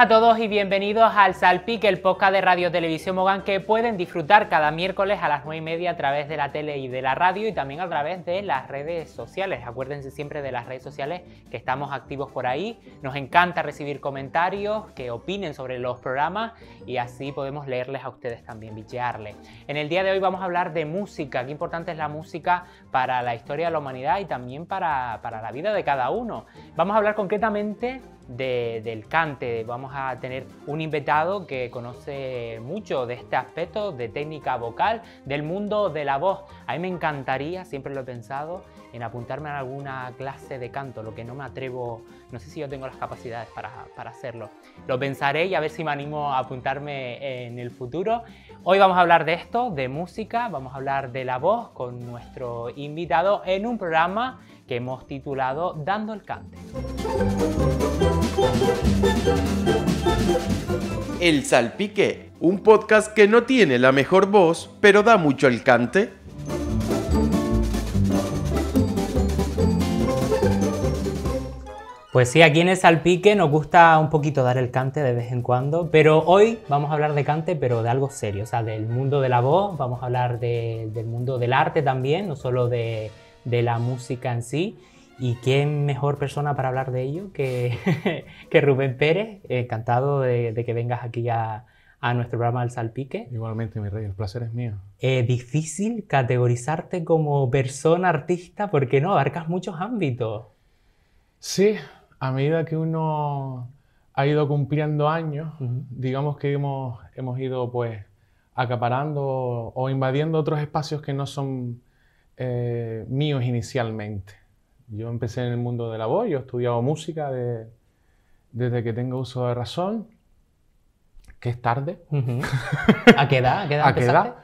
a todos y bienvenidos al Salpique, el podcast de Radio Televisión Mogán que pueden disfrutar cada miércoles a las 9 y media a través de la tele y de la radio y también a través de las redes sociales. Acuérdense siempre de las redes sociales que estamos activos por ahí. Nos encanta recibir comentarios que opinen sobre los programas y así podemos leerles a ustedes también, bichearles. En el día de hoy vamos a hablar de música, qué importante es la música para la historia de la humanidad y también para, para la vida de cada uno. Vamos a hablar concretamente del cante. Vamos a tener un invitado que conoce mucho de este aspecto de técnica vocal, del mundo de la voz. A mí me encantaría, siempre lo he pensado, en apuntarme a alguna clase de canto, lo que no me atrevo, no sé si yo tengo las capacidades para, para hacerlo. Lo pensaré y a ver si me animo a apuntarme en el futuro. Hoy vamos a hablar de esto, de música, vamos a hablar de la voz con nuestro invitado en un programa que hemos titulado Dando el Cante. El Salpique, un podcast que no tiene la mejor voz, pero da mucho el cante. Pues sí, aquí en el Salpique nos gusta un poquito dar el cante de vez en cuando, pero hoy vamos a hablar de cante, pero de algo serio, o sea, del mundo de la voz, vamos a hablar del mundo del arte también, no solo de la música en sí. ¿Y quién mejor persona para hablar de ello que, Rubén Pérez? Encantado de, que vengas aquí a, nuestro programa El Salpique. Igualmente, mi rey, el placer es mío. Es eh, difícil categorizarte como persona artista porque no, abarcas muchos ámbitos. Sí, a medida que uno ha ido cumpliendo años, digamos que hemos, ido pues acaparando o invadiendo otros espacios que no son eh, míos inicialmente. Yo empecé en el mundo de la voz, yo he estudiado música desde que tengo uso de razón, que es tarde. ¿A qué edad?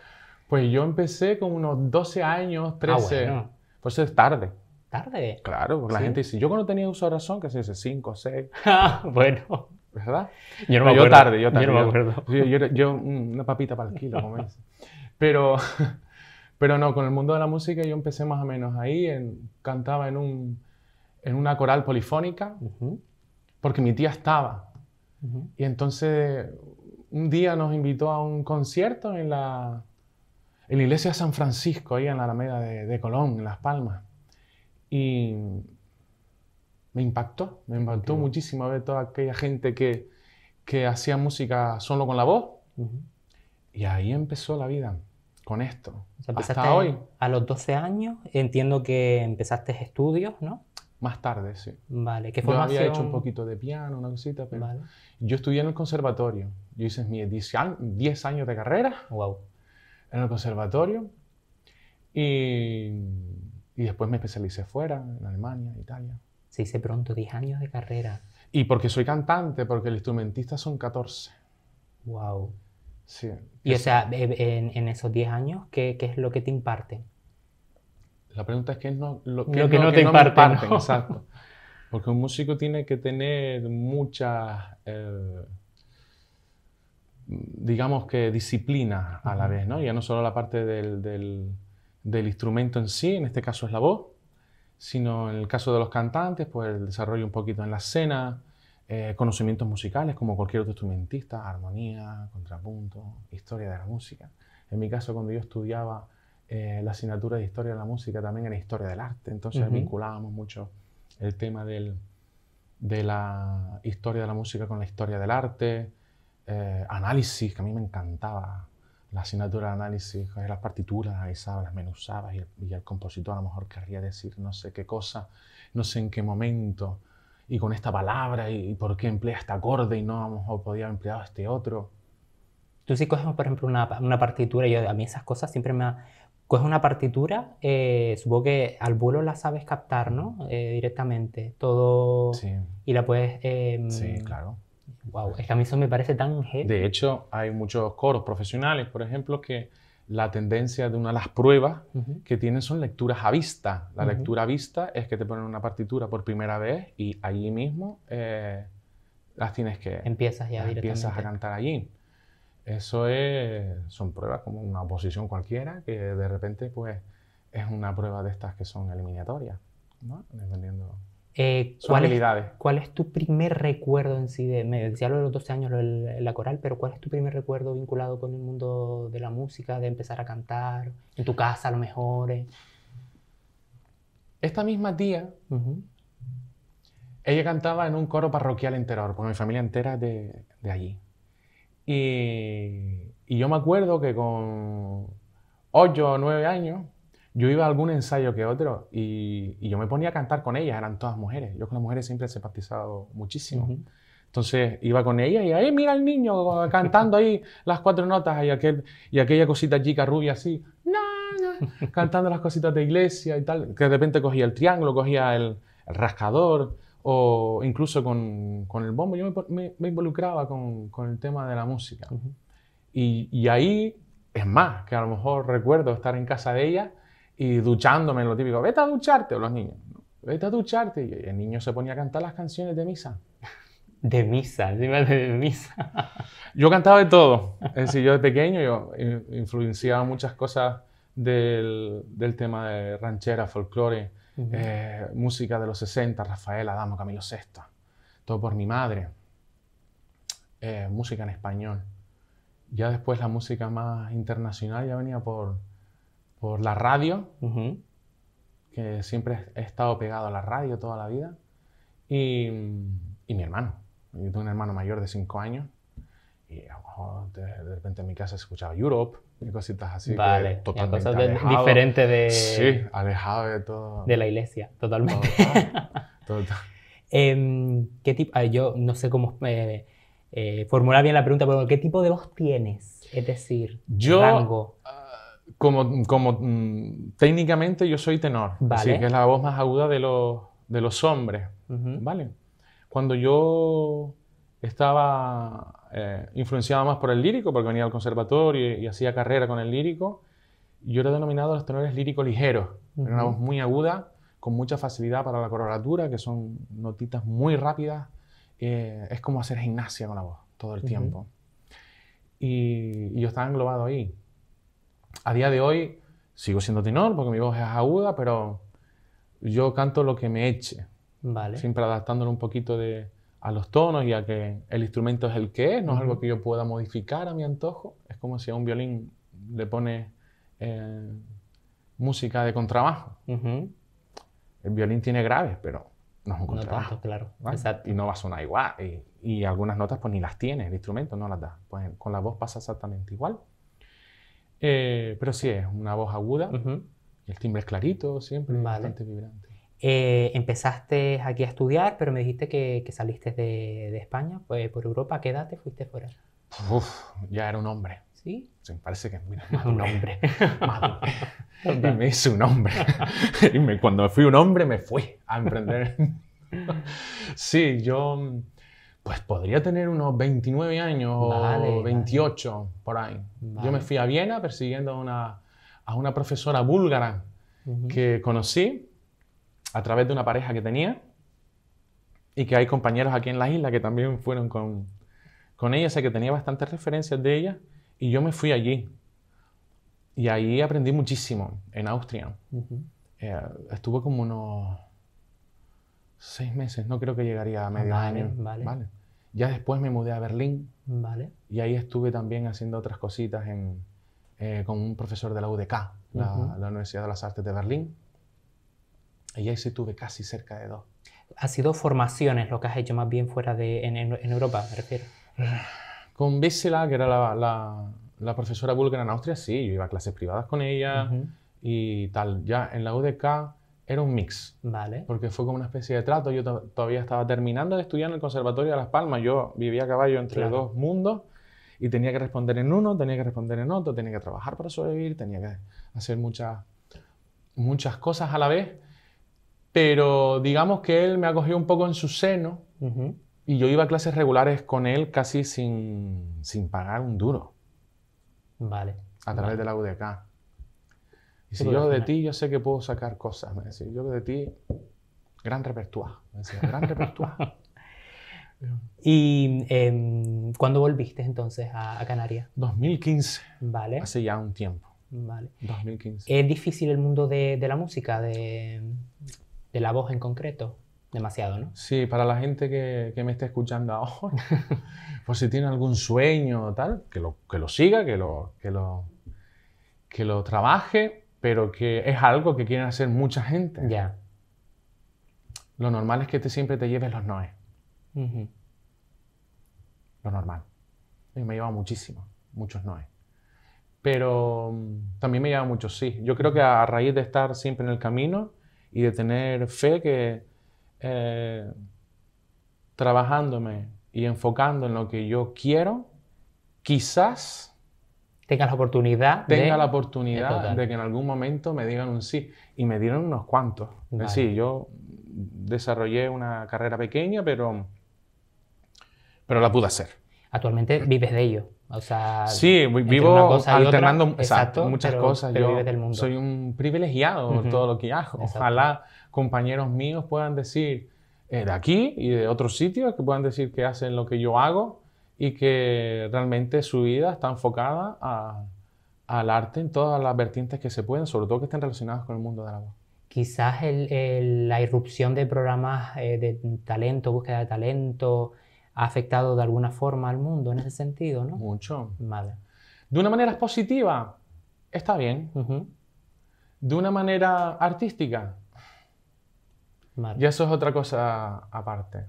Pues yo empecé con unos 12 años, 13. Ah, bueno. Por eso es tarde. ¿Tarde? Claro, porque la gente dice, yo cuando tenía uso de razón, que se dice 5, 6. bueno. ¿Verdad? Yo no me acuerdo. Yo tarde, yo tarde. Yo no me acuerdo. Yo, mm, una papita para el kilo, como dice. Pero Pero no, con el mundo de la música yo empecé más o menos ahí, cantaba en, un, en una coral polifónica, porque mi tía estaba. Y entonces un día nos invitó a un concierto en la, en la iglesia de San Francisco, ahí en la Alameda de, Colón, en Las Palmas. Y me impactó, me impactó muchísimo ver toda aquella gente que, que hacía música solo con la voz. Y ahí empezó la vida con esto. Hasta hoy. A los 12 años, entiendo que empezaste estudios, ¿no? Más tarde, sí. Vale, ¿qué formación? Yo había hecho un poquito de piano, una cosita, pero yo estudié en el conservatorio. Yo hice mis 10 años de carrera wow. en el conservatorio y, y después me especialicé fuera, en Alemania, Italia. Se hice pronto 10 años de carrera. Y porque soy cantante, porque el instrumentista son 14. Wow. Y o sea, en, esos 10 años, ¿qué, es lo que te imparten? La pregunta es qué es lo, que no, te imparte. Exacto. Porque un músico tiene que tener muchas, eh, digamos que disciplina a la vez, ¿no? Ya no solo la parte del, del instrumento en sí, en este caso es la voz, sino en el caso de los cantantes, pues el desarrollo un poquito en la escena, eh, conocimientos musicales como cualquier otro instrumentista, armonía, contrapunto, historia de la música. En mi caso, cuando yo estudiaba eh, la asignatura de historia de la música, también era historia del arte, entonces vinculábamos mucho el tema de la historia de la música con la historia del arte, eh, análisis, que a mí me encantaba la asignatura de análisis, las partituras, analizaba, las menuzaba y, y el compositor a lo mejor querría decir no sé qué cosa, no sé en qué momento y con esta palabra y por qué emplea este acorde y no a lo mejor podía haber empleado este otro. Tú si coges, por ejemplo, una, una partitura, yo, a mí esas cosas siempre me... Coges una partitura, eh, supongo que al vuelo la sabes captar, ¿no? Eh, directamente, todo... Sí. Y la puedes... Em, sí, claro. Wow, es que a mí eso me parece tan... De hecho, hay muchos coros profesionales, por ejemplo, que la tendencia de una de las pruebas que tienen son lecturas a vista. La lectura a vista es que te ponen una partitura por primera vez y allí mismo eh, las tienes que... Empiezas ya directamente. Empiezas a cantar allí. Eso es, son pruebas como una oposición cualquiera que de repente pues es una prueba de estas que son eliminatorias, ¿no? Dependiendo... Eh, ¿cuál, es, tu primer recuerdo en sí? De, me decía lo de los 12 años, la coral, pero ¿cuál es tu primer recuerdo vinculado con el mundo de la música, de empezar a cantar, en tu casa a lo mejor? Eh? Esta misma tía, ella cantaba en un coro parroquial entero, con mi familia entera de, allí. Y, y yo me acuerdo que con 8 o 9 años, yo iba a algún ensayo que otro y, yo me ponía a cantar con ellas, eran todas mujeres. Yo con las mujeres siempre he simpatizado muchísimo. Entonces iba con ella y ahí mira el niño cantando ahí las cuatro notas y, aquel, y aquella cosita chica rubia así, no cantando las cositas de iglesia y tal, que de repente cogía el triángulo, cogía el, rascador o incluso con, con, el bombo. Yo me, involucraba con, con, el tema de la música. y, y ahí, es más, que a lo mejor recuerdo estar en casa de ella y duchándome, lo típico, vete a ducharte, o los niños, vete a ducharte, y el niño se ponía a cantar las canciones de misa. De misa, de misa. Yo cantaba de todo. Es decir, yo de pequeño yo influenciaba muchas cosas del, tema de ranchera, folclore, eh, música de los 60, Rafael Adamo, Camilo VI. Todo por mi madre. Eh, música en español. Ya después la música más internacional ya venía por, por la radio, que siempre he estado pegado a la radio toda la vida, y, mi hermano. Yo tengo un hermano mayor de 5 años, y de, repente en mi casa escuchaba Europe y cositas así. totalmente diferente de... Sí, alejado de todo. De la iglesia, totalmente. Total, em, ¿Qué tipo? yo no sé cómo... Eh, eh, formular bien la pregunta, pero ¿qué tipo de voz tienes? Es decir, yo, ah, como, mm, técnicamente yo soy tenor, así que es la voz más aguda de los, hombres, ¿vale? Cuando yo estaba eh, influenciado más por el lírico, porque venía al conservatorio y, hacía carrera con el lírico, yo era denominado los tenores lírico ligeros, era una voz muy aguda, con mucha facilidad para la coloratura, que son notitas muy rápidas, eh, es como hacer gimnasia con la voz todo el tiempo. y yo estaba englobado ahí. A día de hoy sigo siendo tenor porque mi voz es aguda, pero yo canto lo que me eche. Siempre adaptándolo un poquito de, a los tonos y a que el instrumento es el que es, no es algo que yo pueda modificar a mi antojo. Es como si a un violín le pones eh, música de contrabajo. El violín tiene graves, pero no es un contrabajo. claro. Y no va a sonar igual. Y, algunas notas pues ni las tiene el instrumento, no las da. Pues con la voz pasa exactamente igual. Eh, pero sí, es una voz aguda. y el timbre es clarito, siempre bastante vibrante. Eh, empezaste aquí a estudiar, pero me dijiste que, saliste de, España, pues por Europa, ¿qué edad fuiste fuera? ya era un hombre. ¿Sí? me parece que mira, un hombre. me hice un hombre. cuando fui un hombre me fui a emprender. sí, yo pues podría tener unos 29 años o 28 por ahí. Yo me fui a Viena persiguiendo a una, a una profesora búlgara que conocí a través de una pareja que tenía y que hay compañeros aquí en la isla que también fueron con, con ella, o sea que tenía bastantes referencias de ella y yo me fui allí. Y ahí aprendí muchísimo en Austria. Estuvo eh, estuve como unos Seis meses, no creo que llegaría a medio año. Vale. Ya después me mudé a Berlín. Vale. Y ahí estuve también haciendo otras cositas en, eh, con un profesor de la UDK, la, Universidad de las Artes de Berlín. Y ahí sí tuve casi cerca de dos. ¿Ha sido formaciones lo que has hecho más bien fuera de en, en, Europa, me refiero? Con Bessela, que era la, profesora búlgara en Austria, sí, yo iba a clases privadas con ella y tal. Ya en la UDK era un mix. Vale. Porque fue como una especie de trato. Yo todavía estaba terminando de estudiar en el Conservatorio de Las Palmas. Yo vivía a caballo entre dos mundos y tenía que responder en uno, tenía que responder en otro, tenía que trabajar para sobrevivir, tenía que hacer muchas, muchas cosas a la vez. Pero digamos que él me acogió un poco en su seno y yo iba a clases regulares con él casi sin, sin pagar un duro. Vale. A través de la UDK si yo de ti, yo sé que puedo sacar cosas. Me yo de ti, gran repertorio. gran ¿Y eh, cuándo volviste entonces a, Canarias? 2015. Vale. Hace ya un tiempo. Vale. 2015. ¿Es difícil el mundo de, la música, de, la voz en concreto? Demasiado, ¿no? Sí, para la gente que, me está escuchando ahora, por si tiene algún sueño o tal, que lo, que lo siga, que lo, lo, que lo trabaje pero que es algo que quieren hacer mucha gente. Ya. Lo normal es que te siempre te lleves los noes. Lo normal. Y me lleva muchísimo, muchos noes. Pero mm, también me lleva mucho sí. Yo creo que a raíz de estar siempre en el camino y de tener fe que eh, trabajándome y enfocando en lo que yo quiero, quizás tenga la oportunidad tenga de, la oportunidad de, que en algún momento me digan un sí y me dieron unos cuantos Es sí yo desarrollé una carrera pequeña pero pero la pude hacer actualmente eh, vives de ello o sea, sí vivo alternando muchas cosas mundo. soy un privilegiado por todo lo que hago ojalá compañeros míos puedan decir eh, de aquí y de otros sitios que puedan decir que hacen lo que yo hago y que realmente su vida está enfocada al arte en todas las vertientes que se pueden, sobre todo que estén relacionadas con el mundo de la Quizás la irrupción de programas eh, de talento, búsqueda de talento, ha afectado de alguna forma al mundo en ese sentido, ¿no? Mucho. Madre. De una manera positiva, está bien. De una manera artística, Madre. y eso es otra cosa aparte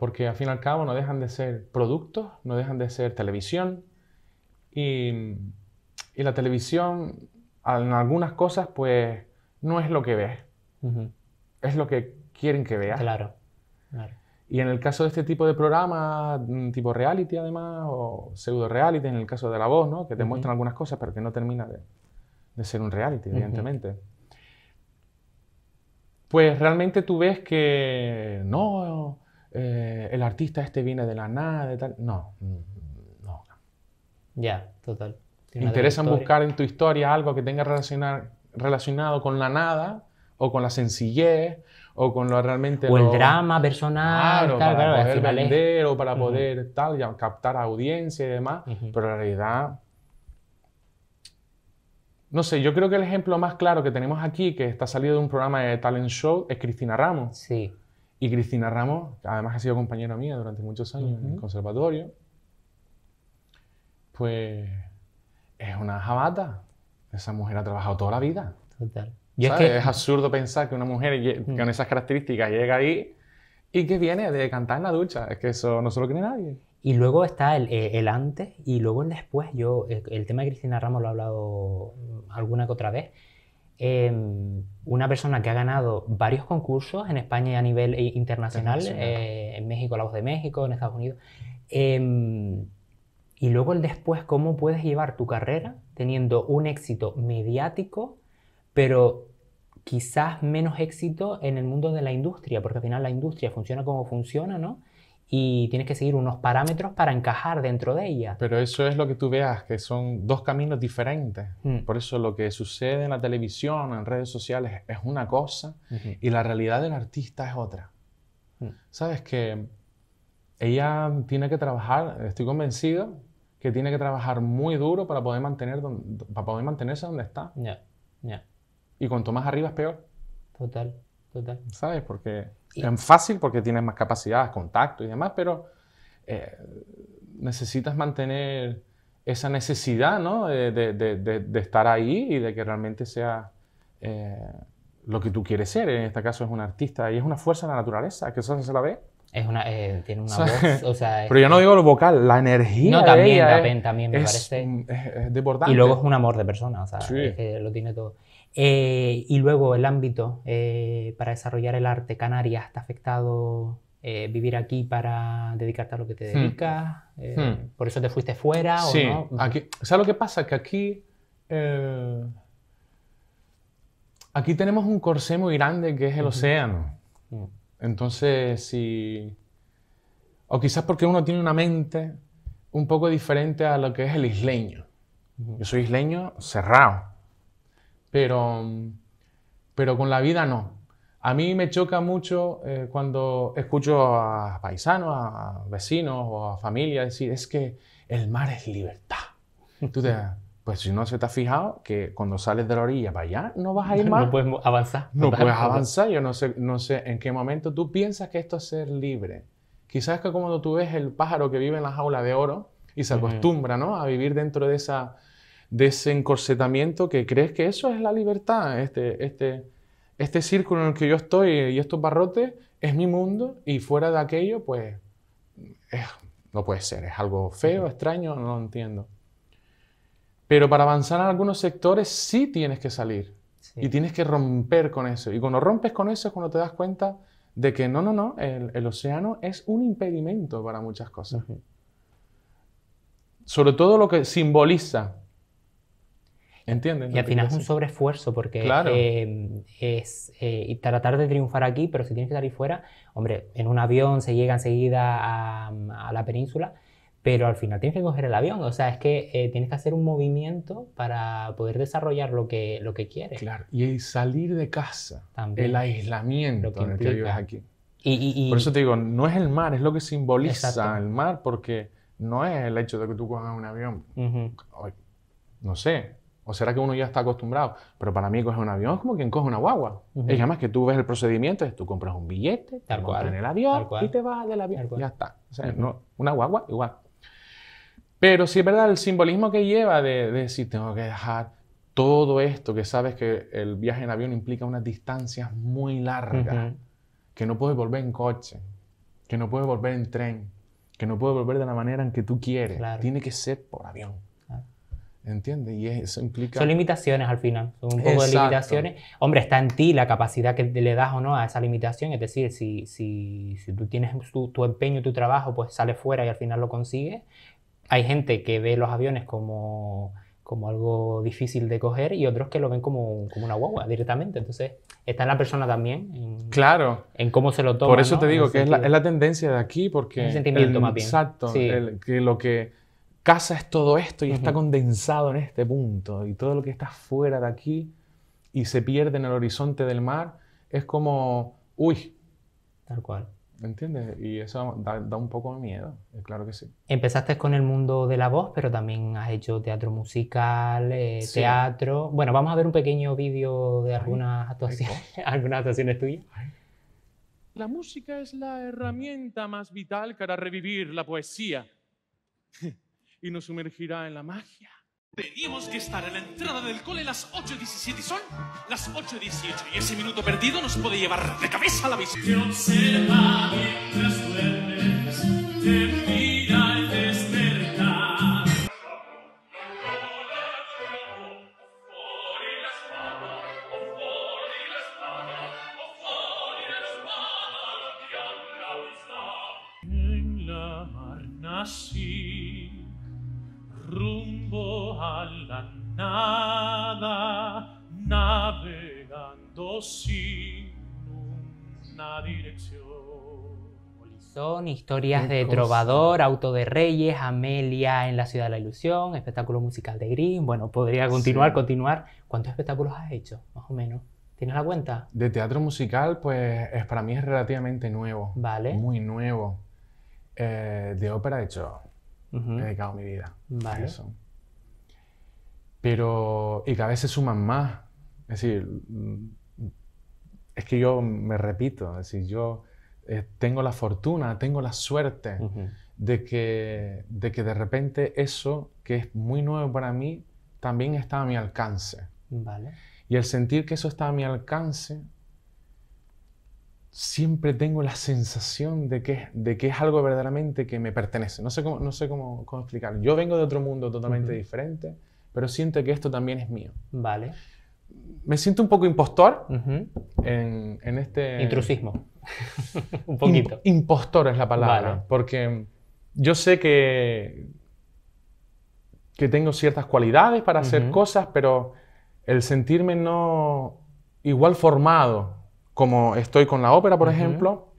porque al fin y al cabo no dejan de ser productos, no dejan de ser televisión, y, y la televisión en algunas cosas pues no es lo que ves, es lo que quieren que veas. Claro, Y en el caso de este tipo de programas, tipo reality además, o pseudo reality, en el caso de La Voz, ¿no? que te muestran algunas cosas, pero que no termina de, ser un reality, evidentemente. Pues realmente tú ves que no, eh, el artista este viene de la nada, de tal. No, mm, no. Ya, total. Interesa Interesan buscar en tu historia algo que tenga relacionado con la nada o con la sencillez o con lo realmente o el drama personal tal, para poder para poder tal captar audiencia y demás pero en realidad no sé yo creo que el ejemplo más claro que tenemos aquí que está salido de un programa de talent show es Cristina Ramos sí y Cristina Ramos, que además ha sido compañera mía durante muchos años en el conservatorio, pues es una jabata. Esa mujer ha trabajado toda la vida. Total. Y es, que... es, absurdo pensar que una mujer mm. con esas características llega ahí y que viene de cantar en la ducha. Es que eso no se lo cree nadie. Y luego está el, eh, el, antes y luego el después. Yo, eh, el, tema de Cristina Ramos lo he hablado alguna que otra vez. Em, una persona que ha ganado varios concursos en España y a nivel eh, internacional, eh, en México, la voz de México, en Estados Unidos. Em, y luego el después, cómo puedes llevar tu carrera teniendo un éxito mediático, pero quizás menos éxito en el mundo de la industria, porque al final la industria funciona como funciona, ¿no? y tienes que seguir unos parámetros para encajar dentro de ella. Pero eso es lo que tú veas, que son dos caminos diferentes. Mm. Por eso lo que sucede en la televisión, en redes sociales, es una cosa y la realidad del artista es otra. Mm. Sabes que ella tiene que trabajar, estoy convencido, que tiene que trabajar muy duro para poder, mantener para mantenerse donde está. Ya, Y cuanto más arriba es peor. Total, total. ¿Sabes? qué? tan fácil porque tienes más capacidad, contacto y demás, pero eh, necesitas mantener esa necesidad ¿no? de, de, de, estar ahí y de que realmente sea eh, lo que tú quieres ser. En este caso es un artista y es una fuerza de la naturaleza, que eso se la ve. Es una, eh, tiene una voz, o sea, Pero yo no digo lo vocal, la energía No, también, de también, me parece... Es, es, Y luego es un amor de persona, o sea, que lo tiene todo. Eh, y luego el ámbito eh, para desarrollar el arte, Canarias, está afectado eh, vivir aquí para dedicarte a lo que te hmm. dedicas? Hmm. ¿Por eso te fuiste fuera? o no? aquí, ¿sabes lo que pasa? Que aquí, aquí tenemos un corsé muy grande que es el océano. Hmm. Entonces, si... O quizás porque uno tiene una mente un poco diferente a lo que es el isleño. Yo soy isleño cerrado pero, pero con la vida no. A mí me choca mucho eh, cuando escucho a paisanos, a vecinos o a familia decir, es que el mar es libertad. Tú te, pues si no se te ha fijado que cuando sales de la orilla para allá no vas a ir más. No puedes avanzar. No puedes avanzar. Yo no sé, no sé en qué momento tú piensas que esto es ser libre. Quizás que cuando tú ves el pájaro que vive en la jaula de oro y se acostumbra ¿no? a vivir dentro de esa desencorsetamiento que crees que eso es la libertad, este, este, este círculo en el que yo estoy y estos barrotes es mi mundo y fuera de aquello, pues no puede ser, es algo feo, extraño, no lo entiendo. Pero para avanzar en algunos sectores sí tienes que salir y tienes que romper con eso. Y cuando rompes con eso es cuando te das cuenta de que no, no, no, el, océano es un impedimento para muchas cosas. Sobre todo lo que simboliza ¿Entienden? Y al final es un sobreesfuerzo porque eh, es eh, tratar de triunfar aquí, pero si tienes que salir fuera, hombre, en un avión se llega enseguida a, la península, pero al final tienes que coger el avión. O sea, es que eh, tienes que hacer un movimiento para poder desarrollar lo que, lo que quieres. Claro, y el salir de casa, el aislamiento que en el que vives aquí. Y, Por eso te digo, no es el mar, es lo que simboliza el mar, porque no es el hecho de que tú cojas un avión. No sé, ¿O será que uno ya está acostumbrado? Pero para mí coger un avión es como quien coge una guagua. Es además que tú ves el procedimiento, tú compras un billete, te cual, en el avión y te vas del avión. Ya está. O sea, una guagua igual. Pero si es verdad el simbolismo que lleva de, decir tengo que dejar todo esto, que sabes que el viaje en avión implica unas distancias muy largas, que no puedes volver en coche, que no puedes volver en tren, que no puedes volver de la manera en que tú quieres. Tiene que ser por avión. ¿Entiendes? Y eso implica... Son limitaciones al final, son un poco de limitaciones. Hombre, está en ti la capacidad que le das o no a esa limitación, es decir, si, si, si tú tienes tu, empeño, tu trabajo, pues sale fuera y al final lo consigues. Hay gente que ve los aviones como como algo difícil de coger y otros que lo ven como, como una guagua directamente. Entonces, está en la persona también. En, claro. En cómo se lo toma. Por eso te digo que es la, es la, tendencia de aquí, porque. El sentimiento más bien. Exacto. que lo que casa es todo esto y está condensado en este punto y todo lo que está fuera de aquí y se pierde en el horizonte del mar es como, uy. Tal cual. ¿Entiendes? Y eso da, un poco de miedo, eh, claro que sí. Empezaste con el mundo de la voz, pero también has hecho teatro musical, eh, teatro. Bueno, vamos a ver un pequeño vídeo de algunas actuaciones, algunas actuaciones tuyas. La música es la herramienta más vital para revivir la poesía. y nos sumergirá en la magia. Teníamos que estar en la entrada del cole a las 8.17 y son las 8.18 y ese minuto perdido nos puede llevar de cabeza a la visión. observa mientras duermes, sin una dirección. Son historias de trovador, auto de reyes, Amelia en la ciudad de la ilusión, espectáculo musical de Green. Bueno, podría continuar, continuar. ¿Cuántos espectáculos has hecho, más o menos? ¿Tienes la cuenta? De teatro musical, pues es, para mí es relativamente nuevo. Vale. Muy nuevo. Eh, de ópera, he hecho, he dedicado mi vida vale. a eso. Pero, y cada vez se suman más. Es decir, es que yo me repito, es decir, yo eh, tengo la fortuna, tengo la suerte de, que, de que de repente eso que es muy nuevo para mí también está a mi alcance. Vale. Y el sentir que eso está a mi alcance, siempre tengo la sensación de que, de que es algo verdaderamente que me pertenece. No sé cómo, no sé cómo, cómo explicarlo. Yo vengo de otro mundo totalmente diferente, pero siento que esto también es mío. Vale me siento un poco impostor en, este... Intrusismo. un poquito. impostor es la palabra, porque yo sé que, que tengo ciertas cualidades para hacer cosas, pero el sentirme no igual formado como estoy con la ópera, por ejemplo,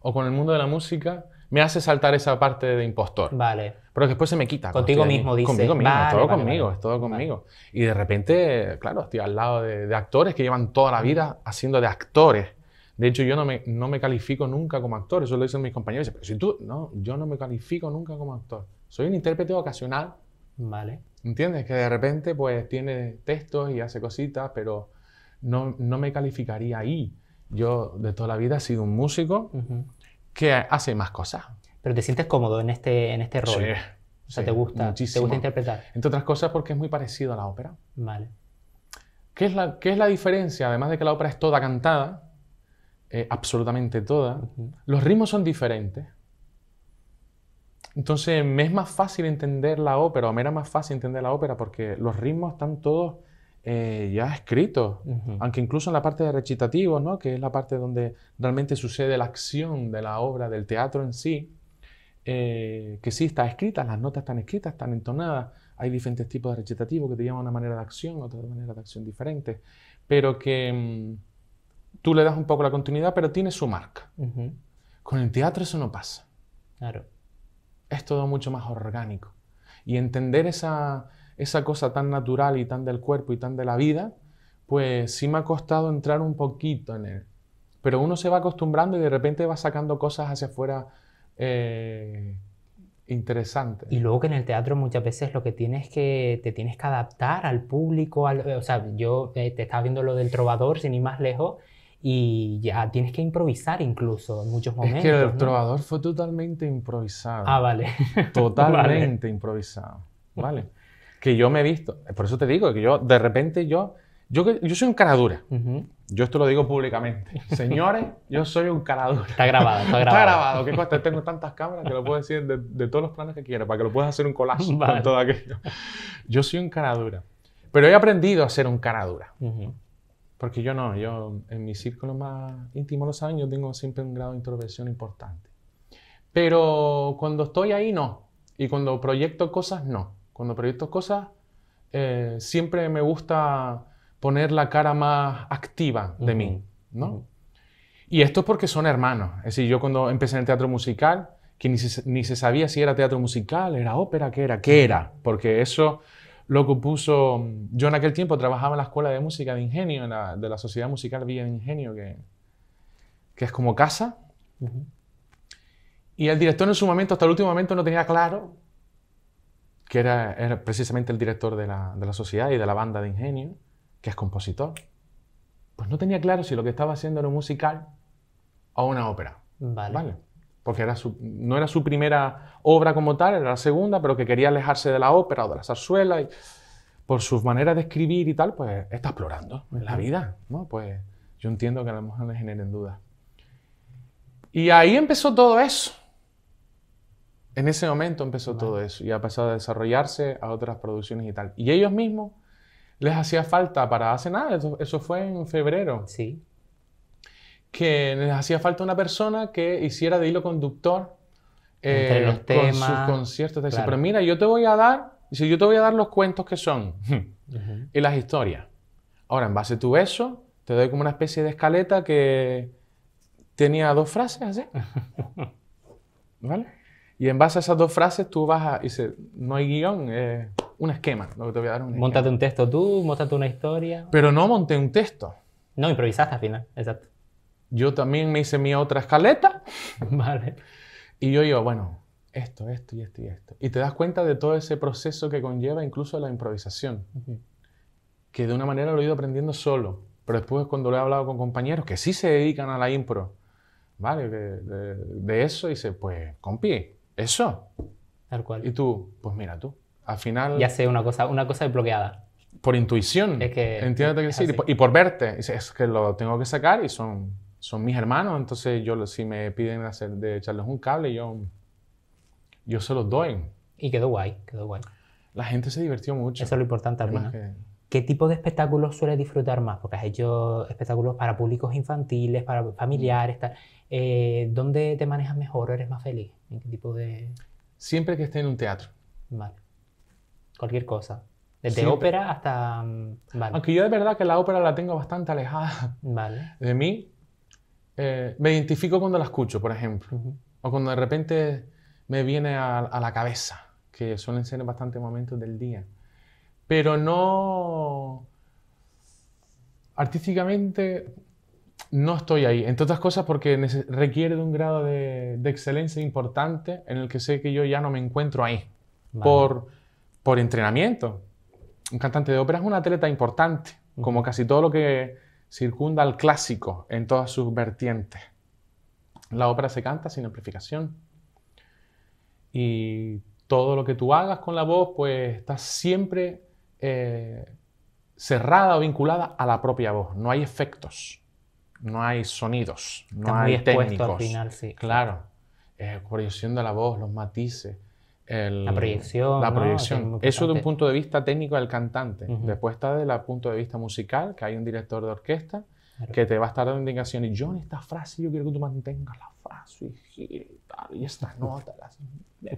o con el mundo de la música, me hace saltar esa parte de impostor. Vale. Pero después se me quita. Contigo mismo, dice. Conmigo mismo, es todo conmigo, es todo conmigo. Y de repente, claro, estoy al lado de, actores que llevan toda la vida haciendo de actores. De hecho, yo no me, no me califico nunca como actor, eso lo dicen mis compañeros. Pero si tú, no, yo no me califico nunca como actor. Soy un intérprete ocasional. Vale. ¿Entiendes? Que de repente, pues, tiene textos y hace cositas, pero no, me calificaría ahí. Yo de toda la vida he sido un músico, que hace más cosas. Pero te sientes cómodo en este, en este rol. O sea, te, gusta, te gusta interpretar. Entre otras cosas porque es muy parecido a la ópera. Vale. ¿Qué es la, qué es la diferencia? Además de que la ópera es toda cantada, eh, absolutamente toda, los ritmos son diferentes. Entonces me es más fácil entender la ópera, o me era más fácil entender la ópera porque los ritmos están todos eh, ya escrito, aunque incluso en la parte de recitativos, ¿no? que es la parte donde realmente sucede la acción de la obra, del teatro en sí, eh, que sí está escrita, las notas están escritas, están entonadas, hay diferentes tipos de recitativos que te llevan a una manera de acción, otra manera de acción diferente, pero que mm, tú le das un poco la continuidad, pero tiene su marca. Con el teatro eso no pasa. Claro. Es todo mucho más orgánico. Y entender esa, esa cosa tan natural y tan del cuerpo y tan de la vida, pues sí me ha costado entrar un poquito en él. Pero uno se va acostumbrando y de repente va sacando cosas hacia afuera eh, interesantes. Y luego que en el teatro muchas veces lo que tienes que, te tienes que adaptar al público, o sea, yo eh, te estaba viendo lo del trovador, sin ir más lejos, y ya tienes que improvisar incluso en muchos momentos. Es que el trovador fue totalmente improvisado. Ah, vale. Totalmente improvisado. Vale que yo me he visto. Eh, por eso te digo que yo, de repente, yo, yo, yo soy un cara dura. Yo esto lo digo públicamente. Señores, yo soy un cara dura. Está grabado, está grabado. Tengo tantas cámaras que lo puedo decir de, de todos los planes que quiera, para que lo puedas hacer un collage con todo aquello. Yo soy un cara dura. Pero he aprendido a ser un cara dura. Porque yo no, yo en mi círculo más íntimo lo saben, yo tengo siempre un grado de introversión importante. Pero cuando estoy ahí, no. Y cuando proyecto cosas, no cuando proyecto cosas, eh, siempre me gusta poner la cara más activa de mí, ¿no? Y esto es porque son hermanos. Es decir, yo cuando empecé en el teatro musical, que ni se, ni se sabía si era teatro musical, era ópera, qué era, qué era, porque eso lo compuso Yo en aquel tiempo trabajaba en la Escuela de Música de Ingenio, de la Sociedad Musical Villa de Ingenio, que, que es como casa. Y el director en su momento, hasta el último momento, no tenía claro que era, precisamente el director de la, sociedad y de la banda de ingenio, que es compositor, pues no tenía claro si lo que estaba haciendo era un musical o una ópera. Vale. Porque era su, no era su primera obra como tal, era la segunda, pero que quería alejarse de la ópera o de la zarzuela. Y por sus maneras de escribir y tal, pues está explorando la vida. ¿no? Pues yo entiendo que a lo mejor le generen dudas. Y ahí empezó todo eso. En ese momento empezó todo eso y ha pasado a desarrollarse a otras producciones y tal. Y ellos mismos les hacía falta para hace nada, eso, fue en febrero. Sí. Que les hacía falta una persona que hiciera de hilo conductor eh, Entre los sus conciertos. Pero mira, yo te voy a dar, si yo te voy a dar los cuentos que son y las historias. Ahora, en base a tu eso, te doy como una especie de escaleta que tenía dos frases así. ¿Vale? Y en base a esas dos frases tú vas a... Dice, no hay guión, es un esquema. Lo que te voy a un Montate un texto tú, montate una historia. Pero no monté un texto. No, improvisaste al final, exacto. Yo también me hice mi otra escaleta. vale. Y yo digo, bueno, esto, esto y esto y esto. Y te das cuenta de todo ese proceso que conlleva incluso la improvisación. Que de una manera lo he ido aprendiendo solo. Pero después cuando lo he hablado con compañeros que sí se dedican a la impro, ¿vale? De, eso, dice, pues, pie. Eso. Tal cual. Y tú, pues mira tú, al final... Ya sé, una cosa, una cosa desbloqueada. Por intuición. Es que... Entiéndete que sí. Y por, verte. Es que lo tengo que sacar y son, son mis hermanos. Entonces yo, si me piden hacer, de echarles un cable, yo, yo se los doy. Y quedó guay, quedó guay. La gente se divirtió mucho. Eso es lo importante, hermano ¿Qué tipo de espectáculos sueles disfrutar más? Porque has hecho espectáculos para públicos infantiles, para familiares, tal. Eh, ¿Dónde te manejas mejor? ¿Eres más feliz? ¿En qué tipo de...? Siempre que esté en un teatro. Vale. Cualquier cosa. Desde ópera hasta... Mm, vale. Aunque yo de verdad que la ópera la tengo bastante alejada de mí. Eh, me identifico cuando la escucho, por ejemplo. O cuando de repente me viene a, la cabeza, que suelen ser bastantes momentos del día. Pero no... Artísticamente no estoy ahí. Entre otras cosas porque requiere de un grado de, excelencia importante en el que sé que yo ya no me encuentro ahí. Por, por entrenamiento. Un cantante de ópera es un atleta importante, como casi todo lo que circunda al clásico en todas sus vertientes. La ópera se canta sin amplificación. Y todo lo que tú hagas con la voz, pues está siempre eh, cerrada o vinculada a la propia voz. No hay efectos no hay sonidos, no hay técnicos. Al final, Claro, eh, proyección de la voz, los matices. la proyección. La proyección. Eso de un punto de vista técnico del cantante. Después está desde el punto de vista musical, que hay un director de orquesta que te va a estar dando indicaciones. yo en esta frase yo quiero que tú mantengas la frase y y tal. Y esta nota, las,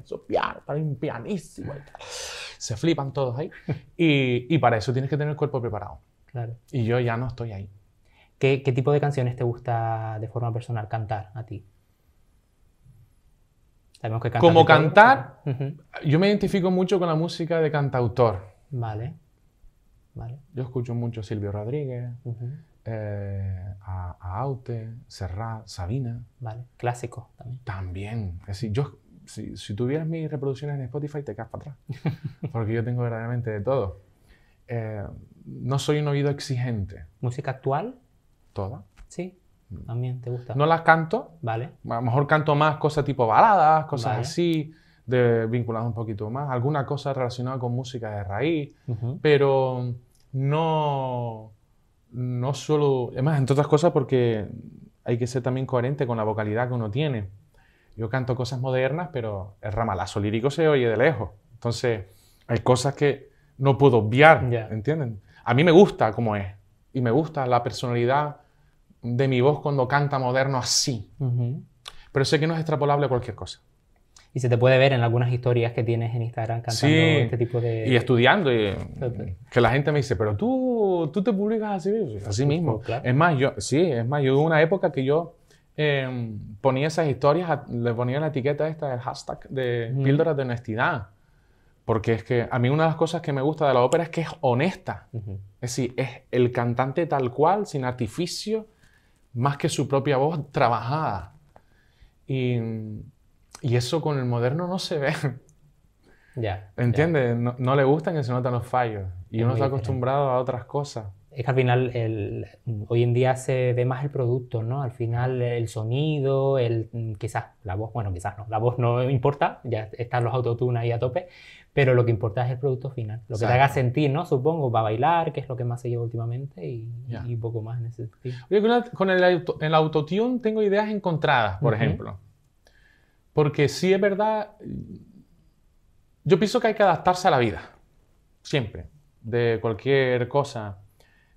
sopiar para un pianísimo Se flipan todos ahí. Y, y para eso tienes que tener el cuerpo preparado. Claro. Y yo ya no estoy ahí. ¿Qué, tipo de canciones te gusta de forma personal cantar a ti? Sabemos que Como cantar, yo me identifico mucho con la música de cantautor. Vale. Yo escucho mucho a Silvio Rodríguez, eh, a, Aute, Serrat, Sabina. Vale, clásico también. También. Es decir, yo, si, tuvieras mis reproducciones en Spotify, te quedas para atrás. porque yo tengo verdaderamente de todo. Eh, no soy un oído exigente. ¿Música actual? Todas. Sí. Mm. También te gusta. No las canto. Vale. A lo mejor canto más cosas tipo baladas, cosas así, de, vinculadas un poquito más. Alguna cosa relacionada con música de raíz. Pero no, no solo más entre otras cosas, porque hay que ser también coherente con la vocalidad que uno tiene. Yo canto cosas modernas, pero el ramalazo lírico se oye de lejos. Entonces, hay cosas que no puedo obviar, ¿entienden? A mí me gusta como es y me gusta la personalidad de mi voz cuando canta moderno así. Pero sé que no es extrapolable cualquier cosa. Y se te puede ver en algunas historias que tienes en Instagram cantando este tipo de... y estudiando. Y, que la gente me dice, pero tú, tú te publicas así, así pues, mismo. Pues, es más, yo, sí, es más, yo hubo una época que yo em, ponía esas historias, le ponía la etiqueta esta el hashtag de píldoras de honestidad. Porque es que a mí una de las cosas que me gusta de la ópera es que es honesta. Es decir, es el cantante tal cual, sin artificio, más que su propia voz trabajada. Y, y eso con el moderno no se ve. Ya. entiende ¿Entiendes? No, le gustan que se notan los fallos. Y uno está acostumbrado a otras cosas. Es que al final, el, hoy en día se ve más el producto, ¿no? Al final, el sonido, el, quizás la voz, bueno, quizás no, la voz no importa, ya están los autotunes ahí a tope, pero lo que importa es el producto final, lo que te haga sentir, ¿no? Supongo, va a bailar, que es lo que más se lleva últimamente y, poco más en ese Oye, con el, autotune tengo ideas encontradas, por ejemplo. Porque sí es verdad, yo pienso que hay que adaptarse a la vida, siempre, de cualquier cosa.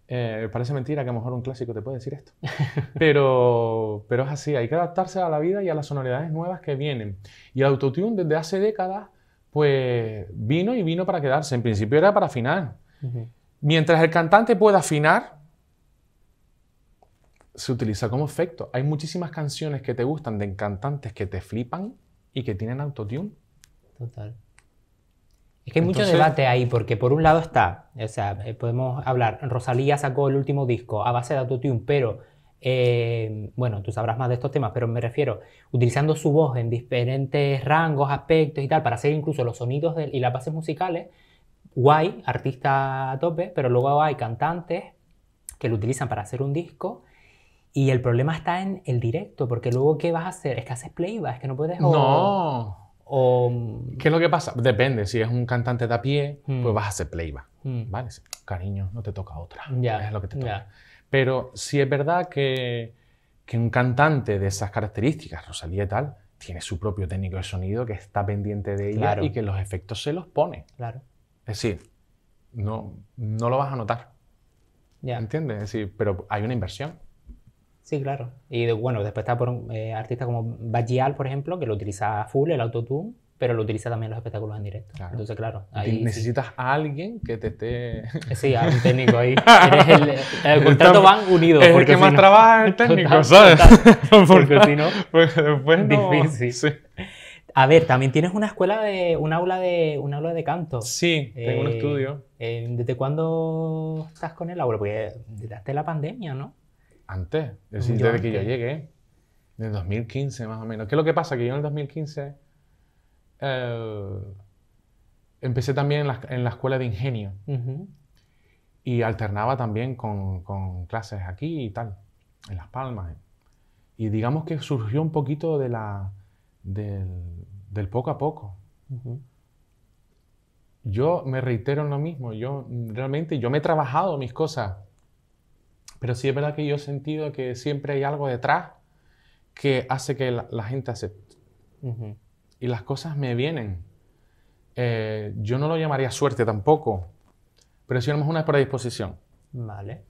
Eh, parece mentira que a lo mejor un clásico te puede decir esto, pero, pero es así, hay que adaptarse a la vida y a las sonoridades nuevas que vienen. Y el autotune desde hace décadas pues vino y vino para quedarse. En principio era para afinar. Mientras el cantante pueda afinar, se utiliza como efecto. Hay muchísimas canciones que te gustan de cantantes que te flipan y que tienen autotune. Total. Es que hay mucho debate ahí, porque por un lado está, o sea, eh, podemos hablar, Rosalía sacó el último disco a base de autotune, pero eh, bueno, tú sabrás más de estos temas, pero me refiero, utilizando su voz en diferentes rangos, aspectos y tal, para hacer incluso los sonidos y las bases musicales, guay, artista a tope, pero luego hay cantantes que lo utilizan para hacer un disco. Y el problema está en el directo, porque luego ¿qué vas a hacer? Es que haces playback, es que no puedes... no. O... ¿Qué es lo que pasa? Depende, si es un cantante de a pie, pues hmm. vas a hacer playback. Hmm. ¿Vale? Cariño, no te toca otra. Ya. Es lo que te toca. Pero sí es verdad que, un cantante de esas características, Rosalía y tal, tiene su propio técnico de sonido que está pendiente de ella y que los efectos se los pone. Claro. Es decir, no, no lo vas a notar. Ya. ¿Entiendes? pero hay una inversión. Sí, claro. Y bueno, después está por eh, artistas como Bajial, por ejemplo, que lo utiliza a full, el autotune, pero lo utiliza también los espectáculos en directo. Entonces, claro. Ahí, Necesitas a alguien que te esté. Sí, a un técnico ahí. el, el, contrato van unidos. Es el que más trabaja el técnico, ¿sabes? porque si no. pues después no. Difícil. A ver, también tienes una escuela de. un aula de. aula de canto. Sí, tengo un eh, estudio. Eh, ¿Desde cuándo estás con el aula? Porque desde la pandemia, ¿no? Antes. desde que yo llegué. En 2015, más o menos. ¿Qué es lo que pasa? Que yo en el 2015 eh, empecé también en la, escuela de ingenio. Y alternaba también con, clases aquí y tal, en Las Palmas. Y digamos que surgió un poquito de la, del, poco a poco. Yo me reitero en lo mismo. Yo realmente, yo me he trabajado mis cosas. Pero sí es verdad que yo he sentido que siempre hay algo detrás que hace que la, gente acepte y las cosas me vienen. Eh, yo no lo llamaría suerte tampoco, pero es una predisposición. Vale.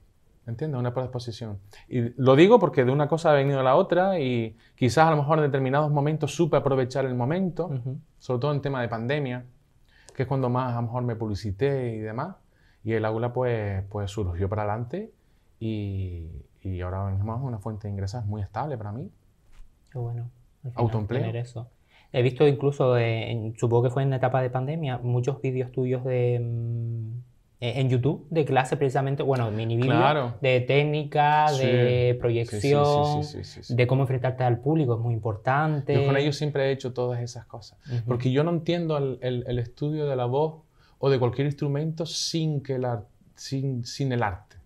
¿Entiendes? Una predisposición. Y lo digo porque de una cosa ha venido la otra y quizás a lo mejor en determinados momentos supe aprovechar el momento, sobre todo en tema de pandemia, que es cuando más a lo mejor me publicité y demás. Y el aula pues, pues surgió para adelante y, y ahora mismo es una fuente de ingresos muy estable para mí. Qué bueno. Autoempleo. Eso. He visto incluso, eh, supongo que fue en la etapa de pandemia, muchos vídeos tuyos de mm, e, en YouTube de clase precisamente, bueno, mini vídeos de técnica, de proyección, de cómo enfrentarte al público, es muy importante. Yo con ellos siempre he hecho todas esas cosas, porque yo no entiendo el, estudio de la voz o de cualquier instrumento sin, que el, arte.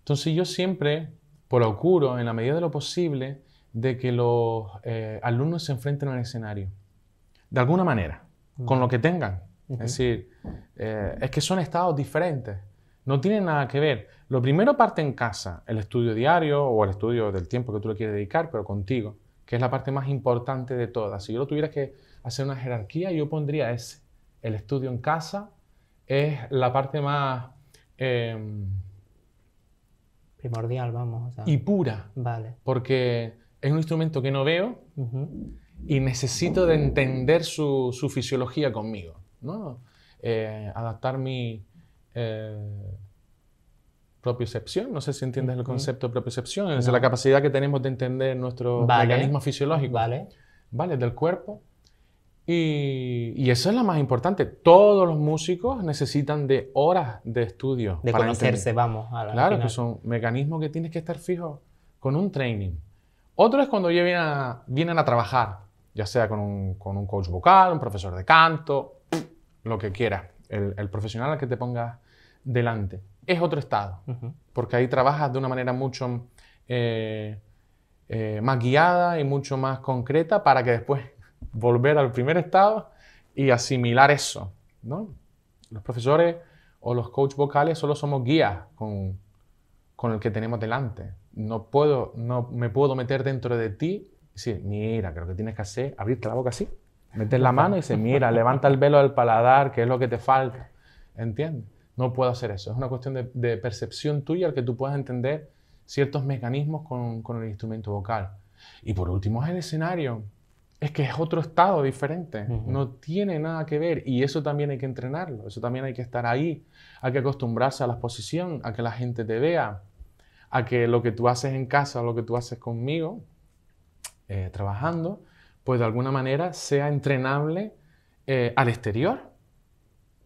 Entonces yo siempre procuro, en la medida de lo posible, de que los eh, alumnos se enfrenten al escenario, de alguna manera, con lo que tengan. Es decir, eh, es que son estados diferentes, no tienen nada que ver. Lo primero parte en casa, el estudio diario o el estudio del tiempo que tú le quieres dedicar, pero contigo, que es la parte más importante de todas. Si yo lo tuviera que hacer una jerarquía, yo pondría ese. El estudio en casa es la parte más... Em, primordial, vamos. y pura. Vale. Porque es un instrumento que no veo y necesito de entender su, fisiología conmigo, ¿no? Eh, adaptar mi eh, propiocepción, no sé si entiendes el concepto de propiocepción, es la capacidad que tenemos de entender nuestro mecanismo fisiológico, vale. Del cuerpo. Y, eso es lo más importante. Todos los músicos necesitan de horas de estudio. De conocerse, vamos. A la claro, que son mecanismos que tienes que estar fijo con un training. Otro es cuando ya vienen a, trabajar, ya sea con un, coach vocal, un profesor de canto, lo que quieras, el, profesional al que te pongas delante. Es otro estado, porque ahí trabajas de una manera mucho eh, eh, más guiada y mucho más concreta para que después volver al primer estado y asimilar eso. Los profesores o los coach vocales solo somos guías con el que tenemos delante no puedo, no me puedo meter dentro de ti sí mira, creo que tienes que hacer, abrirte la boca así, meter la mano y decir, mira, levanta el velo del paladar, que es lo que te falta. ¿Entiendes? No puedo hacer eso. Es una cuestión de, percepción tuya al que tú puedas entender ciertos mecanismos con, el instrumento vocal. Y por último es el escenario. Es que es otro estado diferente, no tiene nada que ver y eso también hay que entrenarlo, eso también hay que estar ahí, hay que acostumbrarse a la exposición, a que la gente te vea, a que lo que tú haces en casa, lo que tú haces conmigo, eh, trabajando, pues de alguna manera sea entrenable eh, al exterior.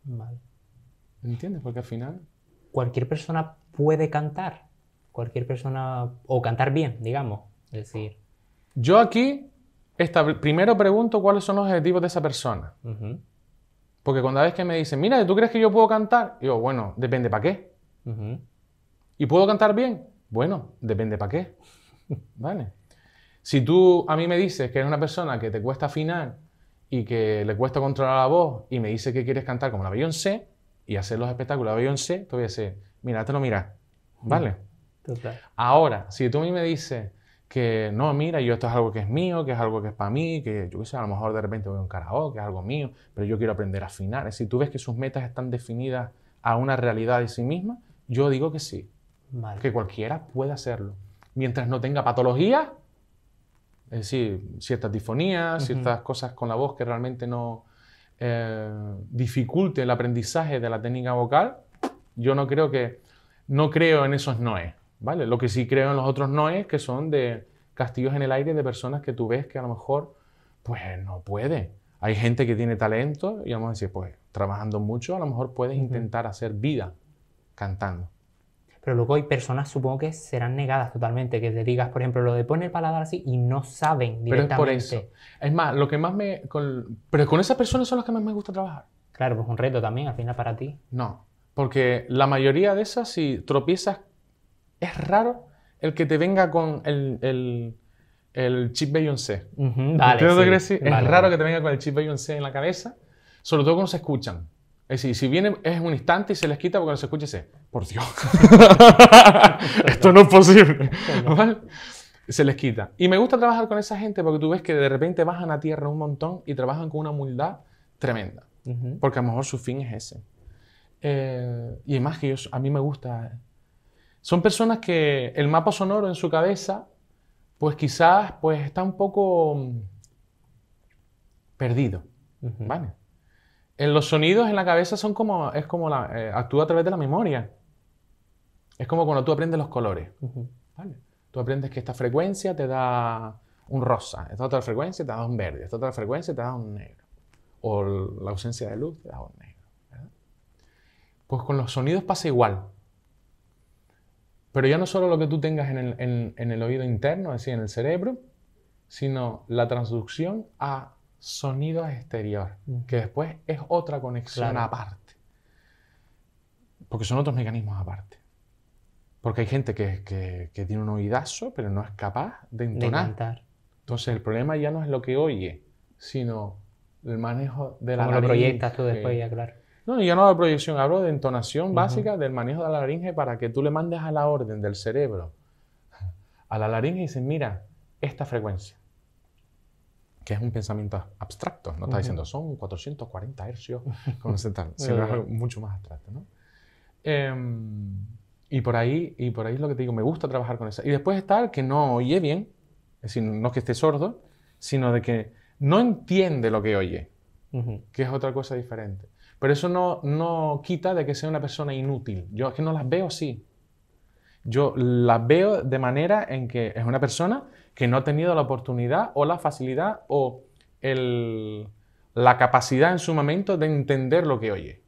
Vale. ¿Entiendes? Porque al final... Cualquier persona puede cantar. Cualquier persona... O cantar bien, digamos. Es decir... Yo aquí primero pregunto cuáles son los objetivos de esa persona. Porque cuando vez que me dicen, mira, ¿tú crees que yo puedo cantar? yo, bueno, depende para qué. ¿Y puedo cantar bien? Bueno, depende para qué. ¿Vale? Si tú a mí me dices que eres una persona que te cuesta afinar y que le cuesta controlar la voz y me dices que quieres cantar como la Beyoncé y hacer los espectáculos de Beyoncé, te voy a decir, mira, te lo mira, ¿Vale? Ahora, si tú a mí me dices que no, mira, yo esto es algo que es mío, que es algo que es para mí, que yo qué sé, a lo mejor de repente voy a un karaoke, que es algo mío, pero yo quiero aprender a afinar. Si tú ves que sus metas están definidas a una realidad de sí misma, yo digo que sí. Que cualquiera pueda hacerlo. Mientras no tenga patologías, es decir, ciertas difonías, ciertas cosas con la voz que realmente no eh, dificulte el aprendizaje de la técnica vocal, yo no creo que, no creo en esos noes, ¿vale? Lo que sí creo en los otros noes que son de castillos en el aire de personas que tú ves que a lo mejor, pues no puede. Hay gente que tiene talento y vamos a decir, pues trabajando mucho, a lo mejor puedes intentar hacer vida cantando. Pero luego hay personas, supongo que serán negadas totalmente, que te digas, por ejemplo, lo de poner el paladar así y no saben directamente. Pero es por eso. Es más, lo que más me. pero con esas personas son las que más me gusta trabajar. Claro, pues un reto también, al final para ti. No, porque la mayoría de esas, si tropiezas, es raro el que te venga con el, el, el chip Beyoncé. Uh -huh, Es raro que te venga con el chip Beyoncé en la cabeza, sobre todo cuando se escuchan. Es decir, si viene es un instante y se les quita porque no se escucha por Dios, esto no es posible. Se les quita. Y me gusta trabajar con esa gente porque tú ves que de repente bajan a tierra un montón y trabajan con una humildad tremenda. Porque a lo mejor su fin es ese. Eh, y más que a mí me gusta. Eh. Son personas que el mapa sonoro en su cabeza, pues quizás pues está un poco mm, perdido. ¿Vale? en los sonidos en la cabeza son como, es como la, eh, actúa a través de la memoria. Es como cuando tú aprendes los colores. Tú aprendes que esta frecuencia te da un rosa, esta otra frecuencia te da un verde, esta otra frecuencia te da un negro. O la ausencia de luz te da un negro. Pues con los sonidos pasa igual. Pero ya no solo lo que tú tengas en el, en el oído interno, es decir, en el cerebro, sino la transducción a sonido exterior, que después es otra conexión aparte. Porque son otros mecanismos aparte. Porque hay gente que, tiene un oídazo, pero no es capaz de entonar. Entonces el problema ya no es lo que oye, sino el manejo de la laringe. lo tú después, ya claro. No, yo no hablo de proyección, hablo de entonación básica del manejo de la laringe para que tú le mandes a la orden del cerebro, a la laringe y dices, mira, esta frecuencia que es un pensamiento abstracto. No está diciendo, son 440 hercios, sino algo mucho más abstracto. ¿no? Em, y, por ahí, y por ahí lo que te digo, me gusta trabajar con eso. Y después está el que no oye bien, es decir, no que esté sordo, sino de que no entiende lo que oye, que es otra cosa diferente. Pero eso no, no quita de que sea una persona inútil. Yo es que no las veo así. Yo las veo de manera en que es una persona que no ha tenido la oportunidad o la facilidad o la capacidad en su momento de entender lo que oye.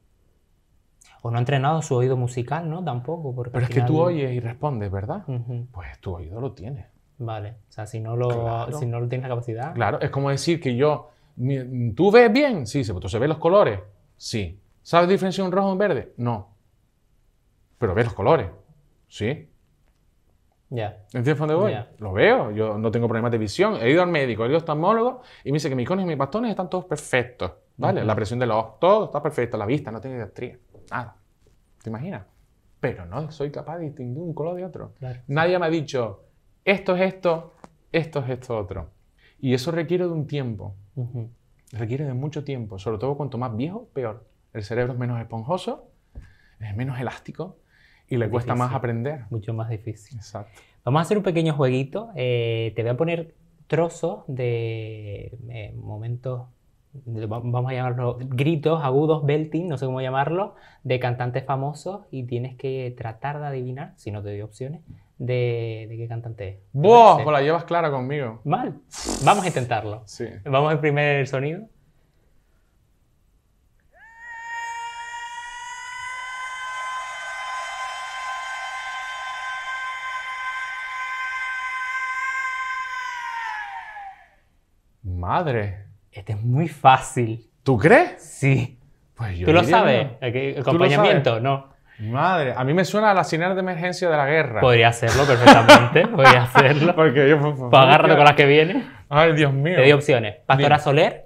O no ha entrenado su oído musical, ¿no? Tampoco. Porque Pero es que tú oyes y respondes, ¿verdad? Pues tu oído lo tiene. Vale. O sea, si no lo, si no lo tienes la capacidad. Claro, es como decir que yo. ¿Tú ves bien? Sí, pues ¿tú se ve los colores? Sí. ¿Sabes diferenciar un rojo y un verde? No. Pero ves los colores. Sí. ¿Entiendes dónde voy? Lo veo, yo no tengo problemas de visión. He ido al médico, he ido al oftalmólogo y me dice que mis cones y mis bastones están todos perfectos. ¿Vale? La presión de los, todo está perfecto. La vista no tiene diastría, Nada. ¿Te imaginas? Pero no soy capaz de distinguir un color de otro. Nadie me ha dicho, esto es esto, esto es esto otro. Y eso requiere de un tiempo. Requiere de mucho tiempo. Sobre todo cuanto más viejo, peor. El cerebro es menos esponjoso, es menos elástico y le cuesta más aprender. Mucho más difícil. Exacto. Vamos a hacer un pequeño jueguito. Eh, te voy a poner trozos de eh, momentos, vamos a llamarlo gritos agudos, belting, no sé cómo llamarlo, de cantantes famosos y tienes que tratar de adivinar, si no te doy opciones, de, de qué cantante es. ¡Buah! Pues la llevas clara conmigo. Mal. Vamos a intentarlo. Sí. Vamos imprimir primer sonido. madre. Este es muy fácil. ¿Tú crees? Sí. Pues yo ¿Tú lo sabes? el ¿Acompañamiento? No. Madre, a mí me suena a la señal de emergencia de la guerra. Podría hacerlo perfectamente, podría hacerlo. Porque yo... Pues, agárrate con las que viene. Ay, Dios mío. Te opciones. Pastora Soler,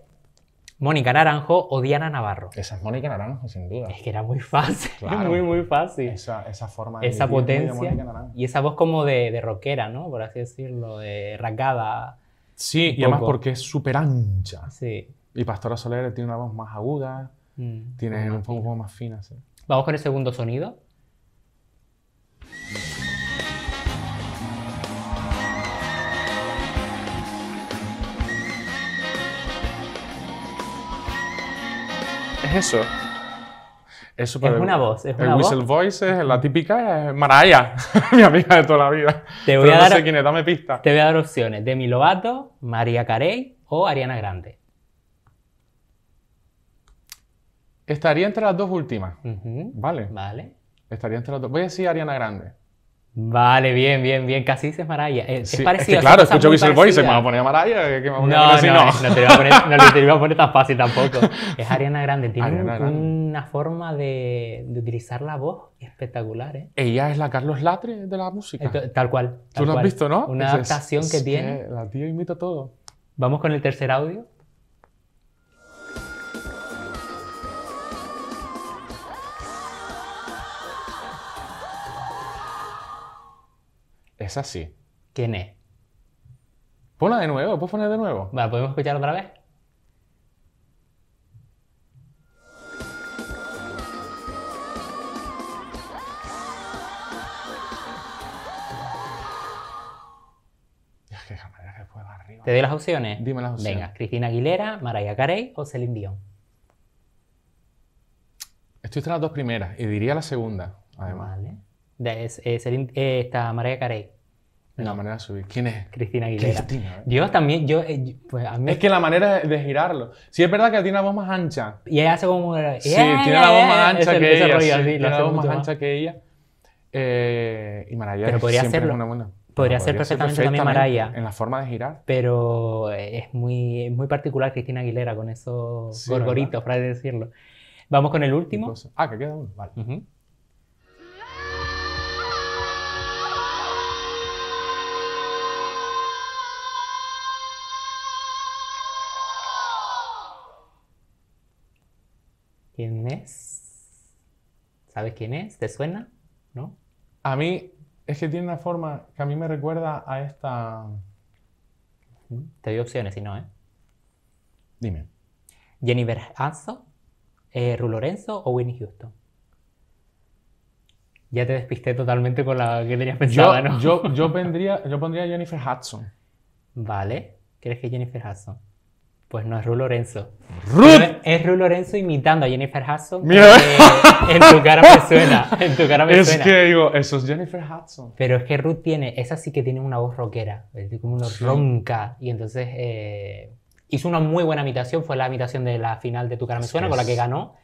Mónica Naranjo o Diana Navarro. Esa es Mónica Naranjo, sin duda. Es que era muy fácil, claro. muy, muy fácil. Esa, forma de Esa potencia y esa voz como de, rockera, ¿no? Por así decirlo, de rasgada. Sí, y además porque es súper ancha. Sí. Y Pastora Soler tiene una voz más aguda, mm. tiene un poco más fina. Sí. Vamos con el segundo sonido. ¿Es eso? Es, una voz, es el Whistle Voice, es la típica Maraya, mi amiga de toda la vida. no sé quién es, dame pista. Te voy a dar opciones. Demi Lovato, María Carey o Ariana Grande. Estaría entre las dos últimas. Vale. Vale. Estaría entre las dos. Voy a decir Ariana Grande. Vale, bien, bien, bien. Casi dices Maraya. Eh, es, parecido. Es que, claro, escucho Whistle Voice y me va a poner Maraya. no, no, no, te voy a poner, tan fácil tampoco. Es Ariana Grande. Tiene una forma de, de, utilizar la voz espectacular. ¿eh? Ella es la Carlos Latre de la música. tal cual. Tú lo has visto, ¿no? Una adaptación que tiene. La tía imita todo. Vamos con el tercer audio. es así. ¿Quién es? Ponla de nuevo, ¿puedes poner de nuevo? Vale, ¿podemos escuchar otra vez? Pues, ¿Te doy las opciones? Dime las opciones. Venga, Cristina Aguilera, Mariah Carey o Celine Dion. Estoy entre las dos primeras y diría la segunda, además. Vale. Es, es, eh, eh, está Mariah Carey. La manera de subir. ¿Quién es? Cristina Aguilera. Yo también, eh, yo, pues a mí... Es que la manera de girarlo. Sí, es verdad que tiene la voz más ancha. Y ella hace como... sí, tiene la voz más ancha que ella. la voz más, ancha que ella. y Maraya Pero podría siempre una buena... Podría, hacer perfectamente, ser Maraya. En la forma de girar. Pero es muy, muy particular Cristina Aguilera con esos sí, gorgoritos, para decirlo. Vamos con el último. Ah, que queda uno. Vale. ¿Quién es? ¿Sabes quién es? ¿Te suena? ¿No? A mí es que tiene una forma que a mí me recuerda a esta... Te doy opciones, si no, ¿eh? Dime. Jennifer Hudson, eh, Ru Lorenzo o Winnie Houston. Ya te despisté totalmente con la que tenías pensada, yo, Yo, pondría, yo pondría Jennifer Hudson. Vale. ¿Crees que Jennifer Hudson? Pues no, es Ru Lorenzo. ¡Ruth! Es, Ru Lorenzo imitando a Jennifer Hudson. ¡Mira! Eh, en tu cara me suena. En tu cara me es que digo, eso es Jennifer Hudson. Pero es que Ruth tiene, esa sí que tiene una voz rockera, como una ronca. Y entonces eh, hizo una muy buena imitación, fue la imitación de la final de Tu cara me suena, con la que ganó.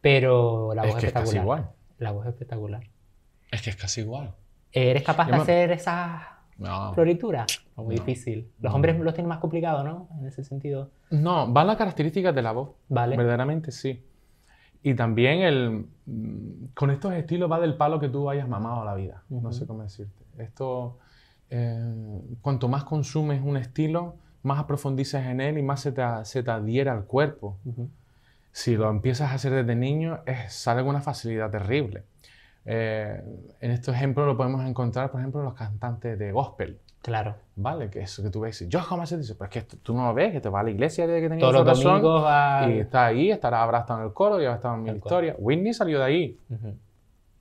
Pero la voz es, espectacular. Es casi igual. La voz espectacular. Es que es casi igual. Eh, ¿Eres capaz de hacer esa... Floritura. muy difícil. Los hombres los tienen más complicados, ¿no? En ese sentido. No, van las características de la voz. Vale. Verdaderamente sí. Y también el, mm, con estos estilos va del palo que tú hayas mamado a la vida. No sé cómo decirte. Esto, eh, cuanto más consumes un estilo, más profundizas en él y más se te, se adhiera al cuerpo. Si lo empiezas a hacer desde niño, es, sale con una facilidad terrible. Eh, en estos ejemplos lo podemos encontrar, por ejemplo, los cantantes de gospel. Claro. ¿Vale? Que que tú ves, yo jamás se dice, pero es que tú no lo ves, que te va a la iglesia desde que tenías Todos los Y está ahí, estará, habrá estado en el coro y habrá estado en mi historia. Whitney salió de ahí.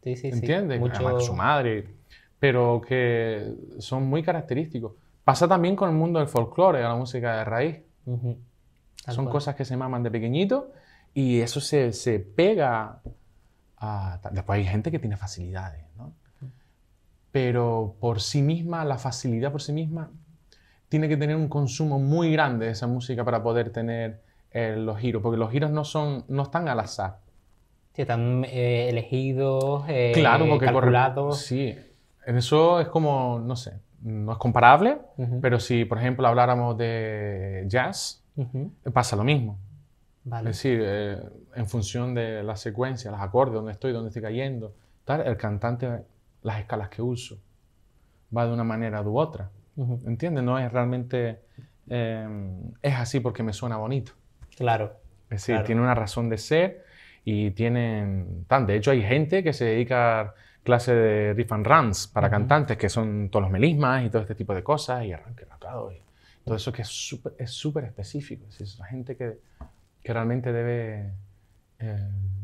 sí, Sí, sí, ¿Entiendes? Sí, mucho... que su madre. Pero que son muy característicos. Pasa también con el mundo del folclore, a la música de raíz. Son cosas que se maman de pequeñito y eso se, se pega después hay gente que tiene facilidades, ¿no? Pero por sí misma, la facilidad por sí misma, tiene que tener un consumo muy grande de esa música para poder tener eh, los giros, porque los giros no, son, no están al azar. Sí, están eh, elegidos, eh, claro, calculados. Sí, eso es como, no sé, no es comparable, pero si, por ejemplo, habláramos de jazz, pasa lo mismo. Es decir, eh, en función de la secuencia, los acordes, dónde estoy, dónde estoy cayendo, tal, el cantante, las escalas que uso, va de una manera u otra. ¿Entiendes? No es realmente, em, es así porque me suena bonito. Claro. Es decir, tiene una razón de ser y tienen tan. De hecho, hay gente que se dedica a clases de riff and runs para cantantes, que son todos los melismas y todo este tipo de cosas, y arranque marcado. Y todo eso que es súper es específico. Es decir, es gente que que realmente debe eh,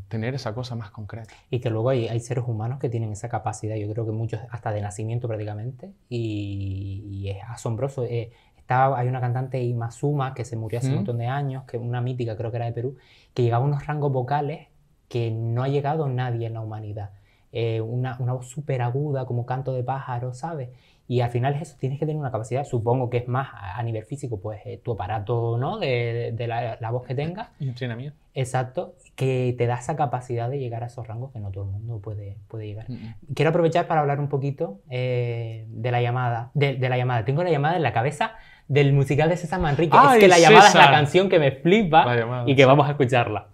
tener esa cosa más concreta. Y que luego hay, hay, seres humanos que tienen esa capacidad, yo creo que muchos hasta de nacimiento prácticamente, y, y es asombroso. Eh, hay una cantante Imazuma que se murió hace un montón de años, que una mítica creo que era de Perú, que llegaba a unos rangos vocales que no ha llegado nadie en la humanidad. Eh, una, una, voz súper aguda, como canto de pájaro, ¿sabes? Y al final eso, tienes que tener una capacidad, supongo que es más a, nivel físico, pues eh, tu aparato, ¿no? De, la, voz que tengas. Y entrenamiento. Exacto, que te da esa capacidad de llegar a esos rangos que no todo el mundo puede, puede llegar. Quiero aprovechar para hablar un poquito eh, de la llamada. De, la llamada. Tengo la llamada en la cabeza del musical de César Manrique. es que la llamada es la canción que me flipa y que vamos a escucharla.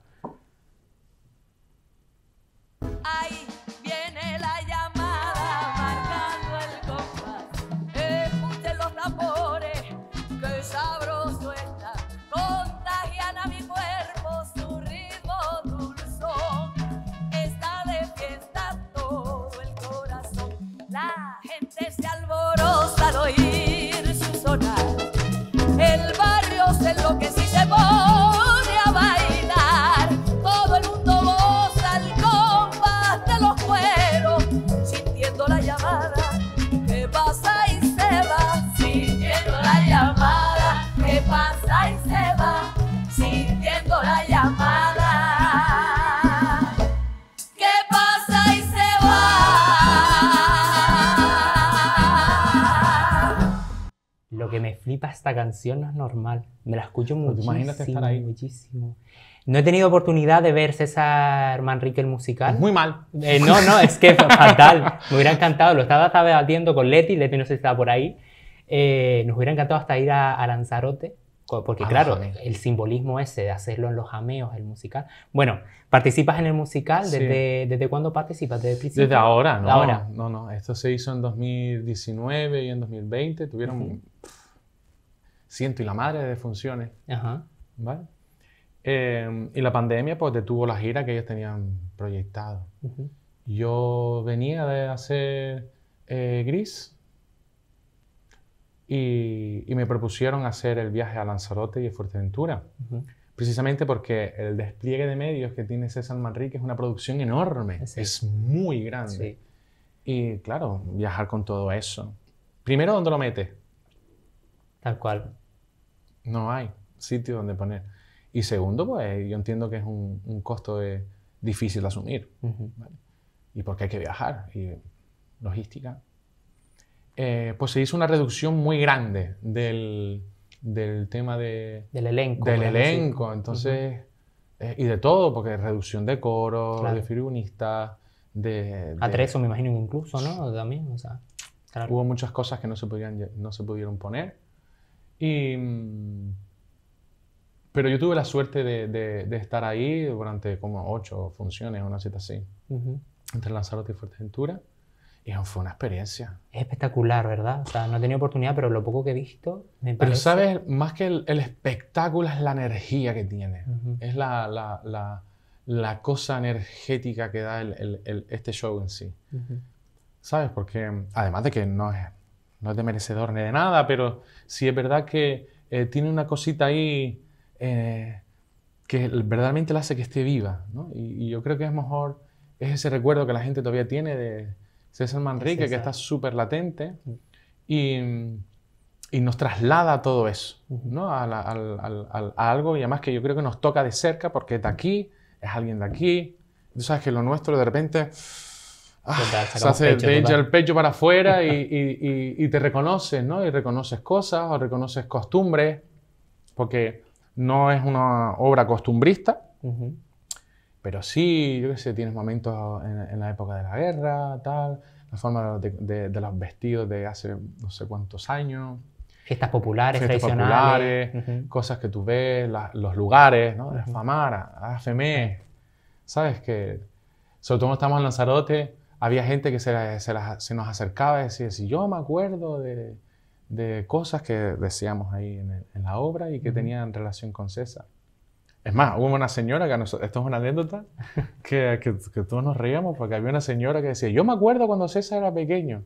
que me flipa esta canción no es normal. Me la escucho muchísimo, muchísimo. No he tenido oportunidad de ver César Manrique el musical. Muy mal. Eh, no, no, es que fatal. Me hubiera encantado. Lo estaba debatiendo con Leti, Leti no sé si estaba por ahí. Eh, nos hubiera encantado hasta ir a, a Lanzarote. Porque ah, claro, el simbolismo ese de hacerlo en los jameos, el musical. Bueno, ¿participas en el musical? ¿Desde, ¿desde cuándo participas? ¿Desde ahora, ¿no? Ahora. No, no, esto se hizo en 2019 y en 2020. Tuvieron siento, y la madre de funciones. ¿Vale? Em, y la pandemia pues detuvo la gira que ellos tenían proyectado. Yo venía de hacer eh, Gris y, me propusieron hacer el viaje a Lanzarote y a Fuerteventura. Precisamente porque el despliegue de medios que tiene César Manrique es una producción enorme, es muy grande. Y claro, viajar con todo eso. Primero, ¿dónde lo mete? Tal cual. No hay sitio donde poner. Y segundo, pues yo entiendo que es un, costo difícil de asumir. Y porque hay que viajar y logística. Eh, pues se hizo una reducción muy grande del, tema del elenco. Del elenco, entonces, eh, y de todo, porque reducción de coro, de figuristas, de, de, tres, me imagino incluso, ¿no? También, o sea, Hubo muchas cosas que no se, podían, no se pudieron poner y, mm, pero yo tuve la suerte de, de, estar ahí durante como ocho funciones, una cita así, entre Lanzarote y Fuerteventura. Y fue una experiencia. espectacular, ¿verdad? O sea, no he tenido oportunidad, pero lo poco que he visto me parece... Pero sabes, más que el, espectáculo es la energía que tiene. Es la, la, la, cosa energética que da el, el, este show en sí. ¿Sabes? Porque además de que no es no es de merecedor ni de nada, pero sí es verdad que eh, tiene una cosita ahí eh, que verdaderamente la hace que esté viva. Y, yo creo que es mejor, ese recuerdo que la gente todavía tiene de César Manrique, que está súper latente y, nos traslada todo eso ¿no? a, algo y además que yo creo que nos toca de cerca porque está aquí, es alguien de aquí. Tú sabes que lo nuestro de repente Ah, se hace de el pecho para afuera y, te reconoces, ¿no? Y reconoces cosas o reconoces costumbres, porque no es una obra costumbrista, pero sí, yo qué sé, tienes momentos en, la época de la guerra, tal, la forma de, los vestidos de hace no sé cuántos años. Fiestas populares, tradicionales. Cosas que tú ves, los lugares, ¿no? Uh -huh. La Famara, e, ¿sabes? Que sobre todo estamos en Lanzarote había gente que se, nos acercaba y decía, si yo me acuerdo de, cosas que decíamos ahí en, la obra y que tenían relación con César. Es más, hubo una señora que esto es una anécdota, que, todos nos reíamos porque había una señora que decía, yo me acuerdo cuando César era pequeño.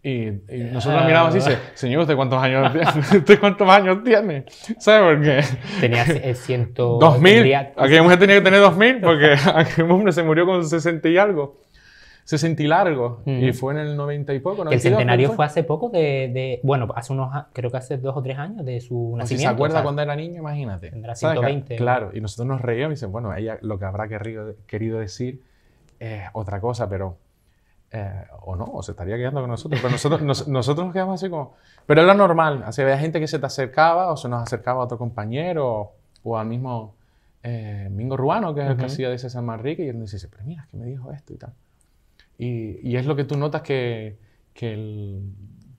Y, eh, nosotros mirábamos y dice, ah. señor, ¿usted cuántos años tiene? cuántos años tiene? ¿Sabe por qué? Tenía eh, ciento... ¿Dos mil? Aquella mujer tenía que tener dos mil porque aquel hombre se murió con 60 y algo se sentí largo. Y mm. fue en el 90 y poco. el centenario fue? hace poco de, Bueno, hace unos. Creo que hace dos o tres años de su nacimiento. se acuerda cuando era niño, imagínate. Tendrá 120. Claro, y nosotros nos reíamos y dicen, bueno, ella lo que habrá querido, querido decir es otra cosa, pero. Eh, o no, o se estaría quedando con nosotros. Pero nosotros, nos, nosotros nos quedamos así como. Pero era normal. Así había gente que se te acercaba o se nos acercaba a otro compañero o, al mismo eh, Mingo Ruano, que es el que hacía de San Manrique, y él nos dice: Pero mira, es que me dijo esto y tal. Y, es lo que tú notas que,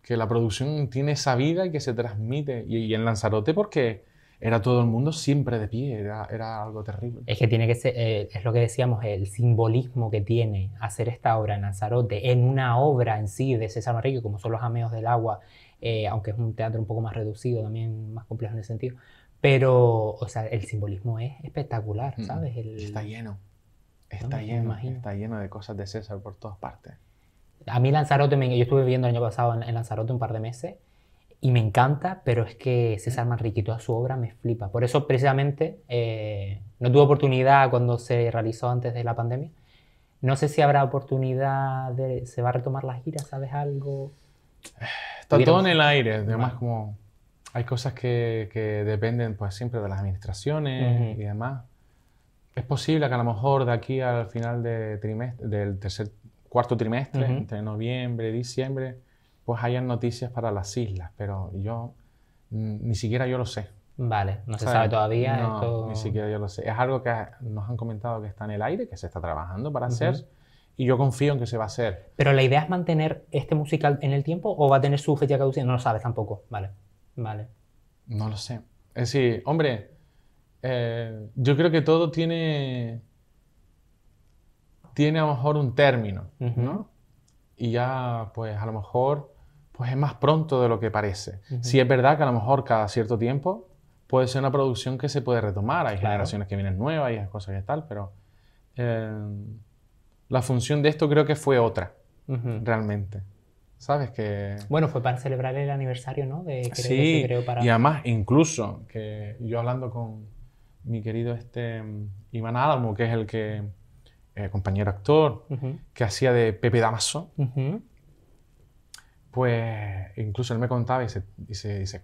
la producción tiene esa vida y que se transmite. Y, en Lanzarote porque era todo el mundo siempre de pie, era, algo terrible. Es que tiene que ser, eh, es lo que decíamos, el simbolismo que tiene hacer esta obra en Lanzarote, en una obra en sí de César Manrique, como son los Ameos del Agua, eh, aunque es un teatro un poco más reducido, también más complejo en ese sentido. Pero, o sea, el simbolismo es espectacular, mm. ¿sabes? Está lleno. Está lleno está llena de cosas de César por todas partes. A mí Lanzarote, yo estuve viviendo el año pasado en, Lanzarote un par de meses y me encanta, pero es que César Manrique, toda su obra me flipa. Por eso precisamente eh, no tuve oportunidad cuando se realizó antes de la pandemia. No sé si habrá oportunidad de... ¿Se va a retomar la gira? ¿Sabes algo? Está todo en el aire, además como hay cosas que, dependen pues siempre de las administraciones y demás es posible que a lo mejor de aquí al final del tercer, cuarto trimestre, entre noviembre y diciembre, pues hayan noticias para las islas, pero yo mm, ni siquiera yo lo sé. Vale, no se sabe todavía. esto... ni siquiera yo lo sé. Es algo que nos han comentado que está en el aire, que se está trabajando para hacer, y yo confío en que se va a hacer. Pero la idea es mantener este musical en el tiempo o va a tener su fecha caducidad, no lo sabes tampoco. Vale, vale. No lo sé. Es decir, hombre, eh, yo creo que todo tiene, tiene a lo mejor un término, ¿no? Y ya, pues a lo mejor, pues es más pronto de lo que parece. si es verdad que a lo mejor cada cierto tiempo puede ser una producción que se puede retomar, hay generaciones que vienen nuevas y cosas que tal, pero eh, la función de esto creo que fue otra, realmente. ¿Sabes? Que... Bueno, fue para celebrar el aniversario, ¿no? De, creo, sí, para... y además, incluso, que yo hablando con, mi querido este, Iván Álamo, que es el que, eh, compañero actor, que hacía de Pepe Damaso, pues incluso él me contaba y dice, dice, dice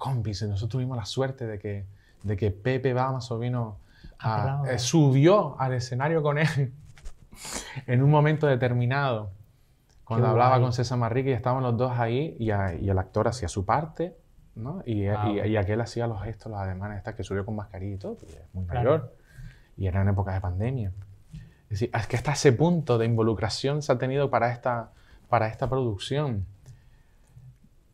nosotros tuvimos la suerte de que, de que Pepe Damaso vino, a, ah, eh, subió al escenario con él en un momento determinado. Cuando hablaba con César Marrique y estaban los dos ahí y, y el actor hacía su parte y, ah, y, aquel hacía los gestos, los ademanes, que subió con mascarilla y todo, pues, es muy mayor. Y en épocas de pandemia. Es decir, que hasta ese punto de involucración se ha tenido para esta, para esta producción.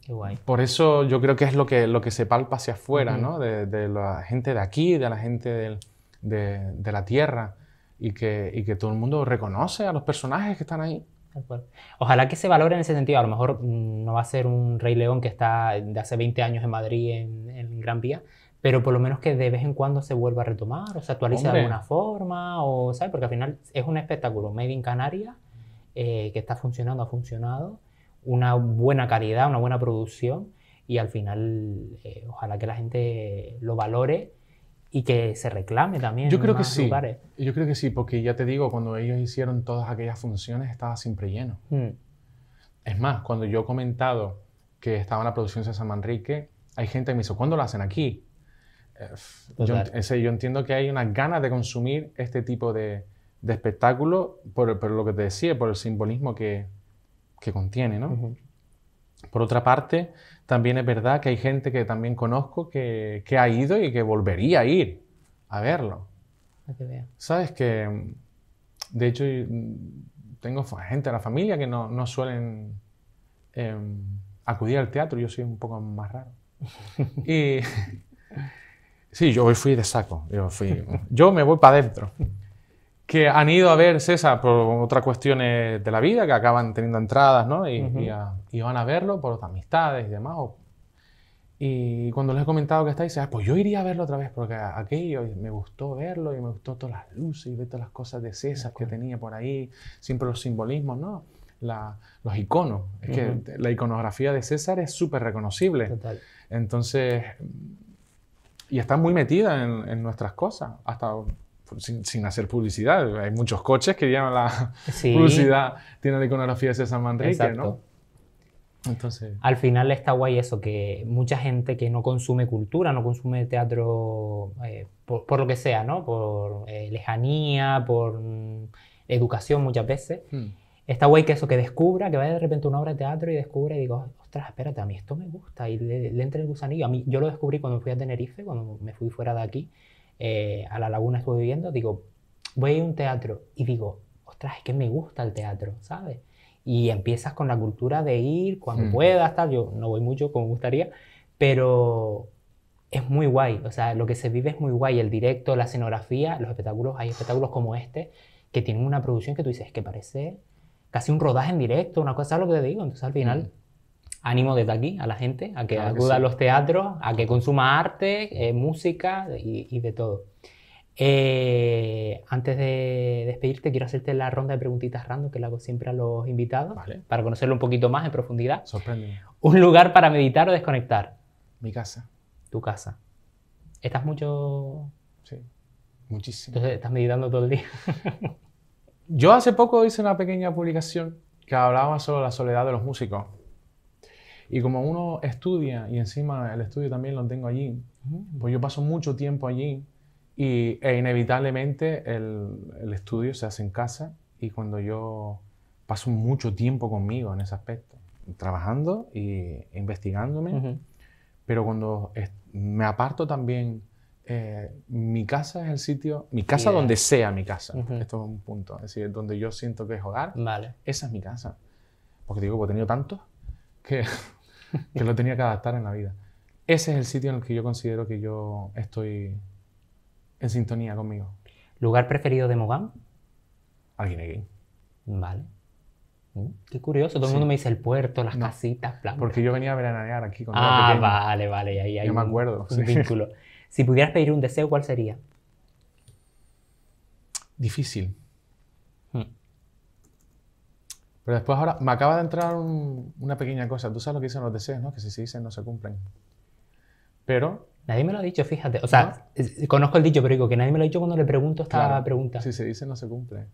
Qué guay. Por eso yo creo que es lo que, lo que se palpa hacia afuera, De, la gente de aquí, de la gente de, la tierra. y que todo el mundo reconoce a los personajes que están ahí. Ojalá que se valore en ese sentido. A lo mejor mm, no va a ser un Rey León que está de hace 20 años en Madrid, en, Gran Vía, pero por lo menos que de vez en cuando se vuelva a retomar o se actualice de alguna forma, o, ¿sabes? Porque al final es un espectáculo made in Canarias eh, que está funcionando, ha funcionado, una buena calidad, una buena producción y al final eh, ojalá que la gente lo valore y que se reclame también. Yo creo que sí. Yo creo que sí, porque ya te digo, cuando ellos hicieron todas aquellas funciones estaba siempre lleno. Mm. Es más, cuando yo he comentado que estaba en la producción de San Manrique, hay gente que me dice, ¿cuándo lo hacen aquí? Eh, yo, entiendo que hay unas ganas de consumir este tipo de, espectáculo por, lo que te decía, por el simbolismo que, contiene, ¿no? Por otra parte, también es verdad que hay gente que también conozco que, ha ido y que volvería a ir a verlo. Sabes que, de hecho, tengo gente de la familia que no, no suelen em, acudir al teatro. Yo soy un poco más raro. y sí, yo hoy fui de saco. Yo, fui, yo me voy para adentro que han ido a ver César por otras cuestiones de la vida, que acaban teniendo entradas, ¿no? Y, a, ah, van a verlo por amistades y demás. y cuando les he comentado que está, dice, ah, pues yo iría a verlo otra vez, porque aquello me gustó verlo y me gustó todas las luces y ver todas las cosas de César que tenía por ahí, siempre los simbolismos, ¿no? los iconos. Es que la iconografía de César es súper reconocible. Total. Entonces, y está muy metida en, en nuestras cosas. Hasta sin, hacer publicidad. Hay muchos coches que llevan la publicidad, tienen la iconografía de César Manrique, Exacto. ¿no? Entonces... Al final está guay eso, que mucha gente que no consume cultura, no consume teatro eh, por, lo que sea, ¿no? Por eh, lejanía, por mm, educación muchas veces. Hmm. Está guay que eso, que descubra, que vaya de repente una obra de teatro y descubre y digo, ostras, espérate, a mí esto me gusta y le, entra el gusanillo. A mí, yo lo descubrí cuando fui a Tenerife, cuando me fui fuera de aquí. Eh, a la laguna estuve viviendo, digo, voy a ir a un teatro y digo, ostras, es que me gusta el teatro, ¿sabes? Y empiezas con la cultura de ir cuando pueda mm. puedas, tal. Yo no voy mucho como gustaría, pero es muy guay. O sea, lo que se vive es muy guay. El directo, la escenografía, los espectáculos. Hay espectáculos como este que tienen una producción que tú dices, es que parece casi un rodaje en directo, una cosa, ¿sabes lo que te digo? Entonces al final mm. Ánimo desde aquí a la gente, a que acuda a los teatros, a que consuma arte, eh, música y, de todo. Eh, antes de despedirte, quiero hacerte la ronda de preguntitas random que le hago siempre a los invitados para conocerlo un poquito más en profundidad. Sorprendente. ¿Un lugar para meditar o desconectar? Mi casa. Tu casa. ¿Estás mucho...? Sí, muchísimo. Entonces, ¿estás meditando todo el día? Yo hace poco hice una pequeña publicación que hablaba sobre la soledad de los músicos. Y como uno estudia, y encima el estudio también lo tengo allí, pues yo paso mucho tiempo allí y, e inevitablemente el, el estudio se hace en casa y cuando yo paso mucho tiempo conmigo en ese aspecto, trabajando y investigándome, pero cuando me aparto también, eh, mi casa es el sitio, mi casa donde sea mi casa, esto es un punto, es decir, donde yo siento que es hogar, vale. esa es mi casa. Porque digo, he tenido tantos que que lo tenía que adaptar en la vida. Ese es el sitio en el que yo considero que yo estoy en sintonía conmigo. ¿Lugar preferido de Mogán? aquí. Vale. Mm, qué curioso, todo el mundo me dice el puerto, las casitas, plan. Porque yo venía a veranear aquí con Ah, vale, vale, ahí hay yo un, me acuerdo, vínculo. Si pudieras pedir un deseo, ¿cuál sería? Difícil. Pero después ahora me acaba de entrar una pequeña cosa. Tú sabes lo que dicen los deseos, ¿no? Que si se dicen no se cumplen. Pero... Nadie me lo ha dicho, fíjate. O sea, conozco el dicho, pero digo que nadie me lo ha dicho cuando le pregunto esta pregunta. Si se dice no se cumple.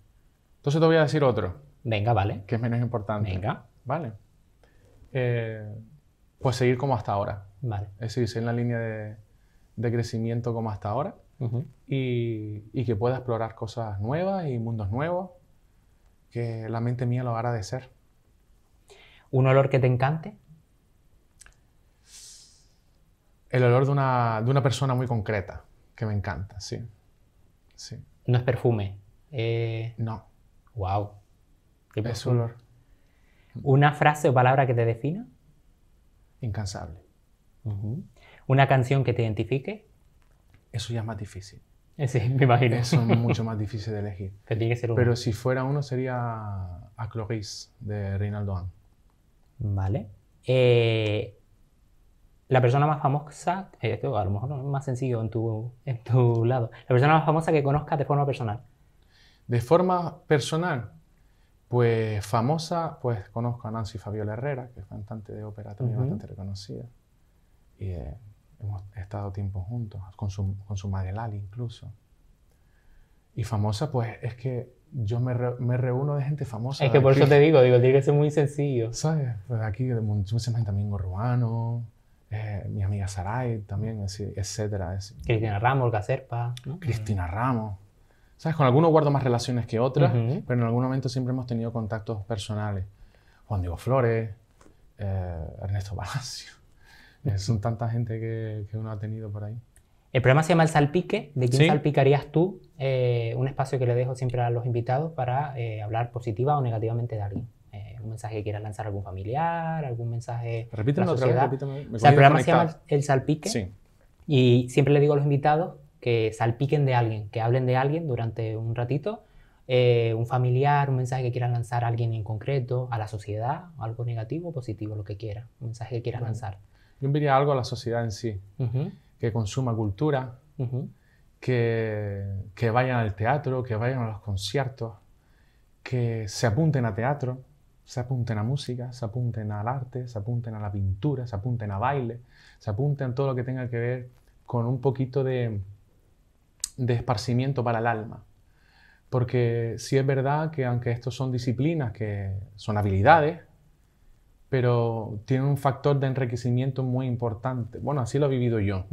Entonces te voy a decir otro. Venga, vale. Que es menos importante. Venga. Vale. Eh, pues seguir como hasta ahora. Vale. Es decir, seguir en la línea de, crecimiento como hasta ahora. y que pueda explorar cosas nuevas y mundos nuevos la mente mía lo hará de ser ¿Un olor que te encante? El olor de una, persona muy concreta, que me encanta, sí. sí. No es perfume. Eh, no. Wow. es un olor. ¿Una frase o palabra que te defina? Incansable. ¿Una canción que te identifique? Eso ya es más difícil. Sí, Eso es mucho más difícil de elegir. Pero tiene ser Pero si fuera uno sería A Cloris de Reinaldo Hahn. Vale. Eh, la persona más famosa, eh, esto a lo mejor es más sencillo en tu, en tu lado, la persona más famosa que conozcas de forma personal. De forma personal, pues famosa, pues conozco a Nancy Fabiola Herrera, que es cantante de ópera también bastante reconocida. Eh, hemos estado tiempo juntos, con su, con su madre Lali incluso. Y famosa, pues es que yo me, reúno de gente famosa. Es que por eso te digo, digo, tiene que ser muy sencillo. ¿Sabes? Pues aquí de gente, Domingo ruano eh, mi amiga Saray también, etcétera. Es, Cristina Ramos, Gacerpa. Cristina Ramos. ¿Sabes? Con algunos guardo más relaciones que otras, pero en algún momento siempre hemos tenido contactos personales. Juan Diego Flores, eh, Ernesto Palacio. Son tanta gente que, uno ha tenido por ahí. El programa se llama El Salpique. ¿De quién salpicarías tú? Eh, un espacio que le dejo siempre a los invitados para eh, hablar positiva o negativamente de alguien. Eh, un mensaje que quieras lanzar a algún familiar, algún mensaje. Repíteme otra el programa se llama El Salpique. Y siempre le digo a los invitados que salpiquen de alguien, que hablen de alguien durante un ratito. un familiar, un mensaje que quieran lanzar a alguien en concreto, a la sociedad, algo negativo, positivo, lo que quiera. un mensaje que quieran lanzar yo diría algo a la sociedad en sí, que consuma cultura, que, vayan al teatro, que vayan a los conciertos, que se apunten a teatro, se apunten a música, se apunten al arte, se apunten a la pintura, se apunten a baile, se apunten a todo lo que tenga que ver con un poquito de, de esparcimiento para el alma. Porque sí es verdad que aunque estos son disciplinas, que son habilidades, pero tiene un factor de enriquecimiento muy importante. Bueno, así lo he vivido yo.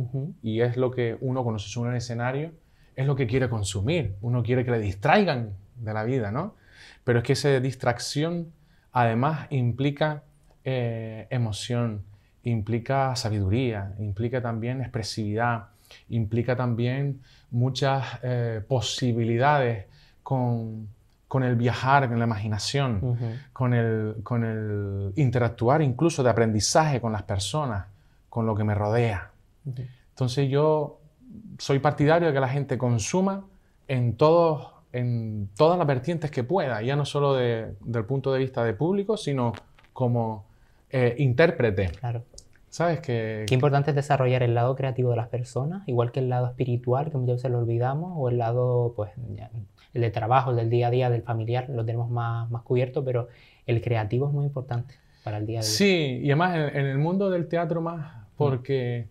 Y es lo que uno cuando se sube escenario, es lo que quiere consumir. Uno quiere que le distraigan de la vida, ¿no? Pero es que esa distracción además implica eh, emoción, implica sabiduría, implica también expresividad, implica también muchas eh, posibilidades con con el viajar, con la imaginación, con, el, con el interactuar incluso de aprendizaje con las personas, con lo que me rodea. Entonces yo soy partidario de que la gente consuma en, todos, en todas las vertientes que pueda, ya no solo de, del punto de vista de público, sino como eh, intérprete. Claro. ¿Sabes? Que, Qué importante es desarrollar el lado creativo de las personas, igual que el lado espiritual, que muchas veces lo olvidamos, o el lado, pues, el de trabajo, del día a día, del familiar, lo tenemos más, cubierto, pero el creativo es muy importante para el día a día. Sí, y además en, el mundo del teatro más, mm. porque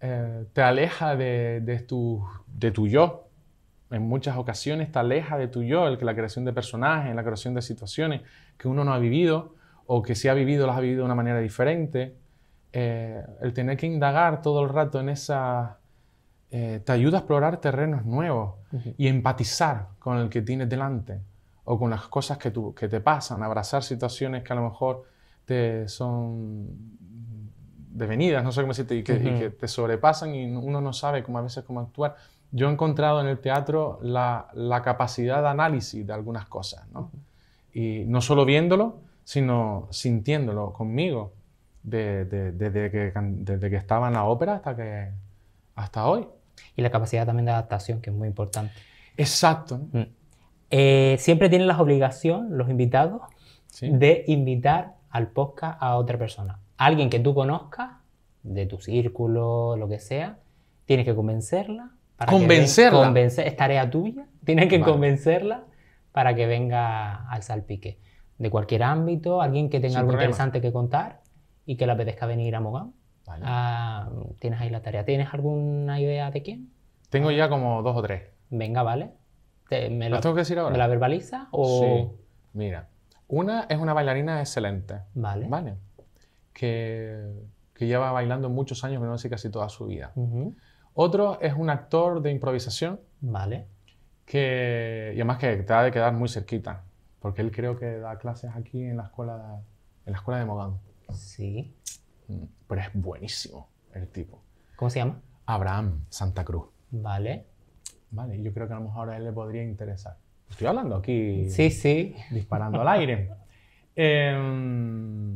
eh, te aleja de, de, tu, de tu yo, en muchas ocasiones te aleja de tu yo, el que la creación de personajes, la creación de situaciones que uno no ha vivido o que si ha vivido las ha vivido de una manera diferente. Eh, el tener que indagar todo el rato en esa... Eh, te ayuda a explorar terrenos nuevos y empatizar con el que tienes delante o con las cosas que, te pasan, abrazar situaciones que a lo mejor te son devenidas, no sé cómo decirte, y que, te sobrepasan y uno no sabe cómo a veces cómo actuar. Yo he encontrado en el teatro la, capacidad de análisis de algunas cosas, ¿no? Y no solo viéndolo, sino sintiéndolo conmigo, desde que, estaba en la ópera hasta, que, hasta hoy. Y la capacidad también de adaptación, que es muy importante. Exacto. Mm. Eh, siempre tienen la obligación, los invitados, de invitar al podcast a otra persona. Alguien que tú conozcas, de tu círculo, lo que sea, tienes que convencerla. Para convencerla. Que es tarea tuya. Tienes que convencerla para que venga al salpique. De cualquier ámbito, alguien que tenga algo interesante que contar y que le apetezca venir a Mogán Ah, tienes ahí la tarea. ¿Tienes alguna idea de quién? Tengo ah. ya como dos o tres. Venga, vale. me ¿Lo la, tengo que decir ahora? la verbaliza o...? Sí. Mira, una es una bailarina excelente. Vale. Vale. Que, lleva bailando muchos años, pero no casi toda su vida. Otro es un actor de improvisación. Vale. Que, y además que te ha de quedar muy cerquita. Porque él creo que da clases aquí en la escuela, en la escuela de Mogán. Sí. Pero es buenísimo el tipo. ¿Cómo se llama? Abraham Santa Cruz. Vale. Vale, yo creo que a lo mejor a él le podría interesar. Estoy hablando aquí. Sí, sí. Disparando al aire. Em,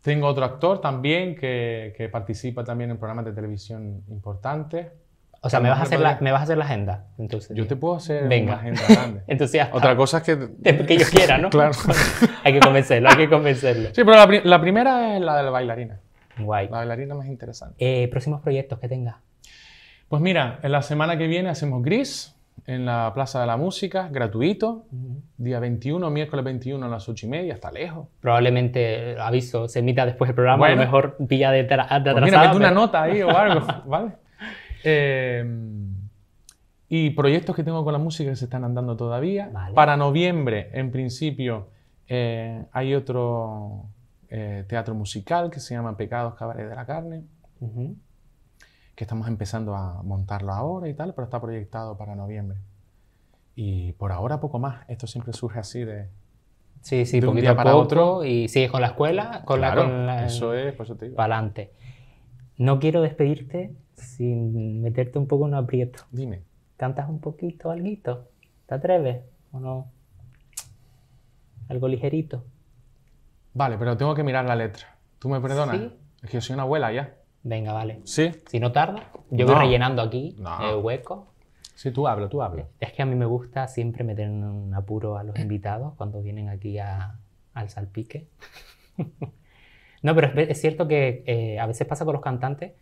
tengo otro actor también que, que, participa también en programas de televisión importantes. O sea, me vas, a hacer la, me vas a hacer la agenda, entonces. Yo te puedo hacer venga. agenda grande. Entusiasta. Otra cosa es que... que yo quiera, ¿no? claro. hay que convencerlo, hay que convencerlo. Sí, pero la, la primera es la de la bailarina. Guay. La bailarina más interesante. Eh, ¿Próximos proyectos que tenga. Pues mira, en la semana que viene hacemos Gris en la Plaza de la Música, gratuito, día 21, miércoles 21 a las 8 y media, está lejos. Probablemente, aviso, se emita después del programa, a lo mejor pilla de, de pues mira, mete una nota ahí o algo, ¿vale? Em, y proyectos que tengo con la música que se están andando todavía. Para noviembre, en principio, eh, hay otro eh, teatro musical que se llama Pecados Cabaret de la Carne, que estamos empezando a montarlo ahora y tal, pero está proyectado para noviembre. Y por ahora poco más, esto siempre surge así de... Sí, sí, un día para otro. Y sigues con la escuela, con la... eso es, pues Para adelante. No quiero despedirte sin meterte un poco en un aprieto. Dime. ¿Cantas un poquito, alguito? ¿Te atreves o no? Algo ligerito. Vale, pero tengo que mirar la letra. ¿Tú me perdonas? Es que yo soy una abuela ya. Venga, vale. ¿Sí? Si no tarda, yo voy rellenando aquí el hueco. Sí, tú hablo, tú hablo. Es que a mí me gusta siempre meter un apuro a los invitados cuando vienen aquí al salpique. no, pero es, cierto que eh, a veces pasa con los cantantes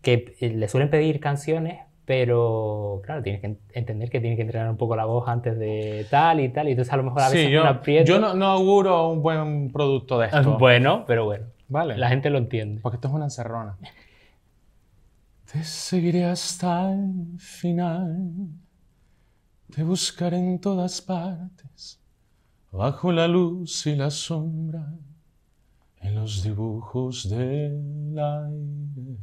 que les eh, le suelen pedir canciones pero claro, tienes que entender que tienes que entrenar un poco la voz antes de tal y tal, y entonces a lo mejor a veces sí, yo, Yo no, auguro un buen producto de esto. Bueno, pero bueno. Vale. La gente lo entiende. Porque esto es una encerrona. Te seguiré hasta el final. Te buscaré en todas partes. Bajo la luz y la sombra. En los dibujos del aire.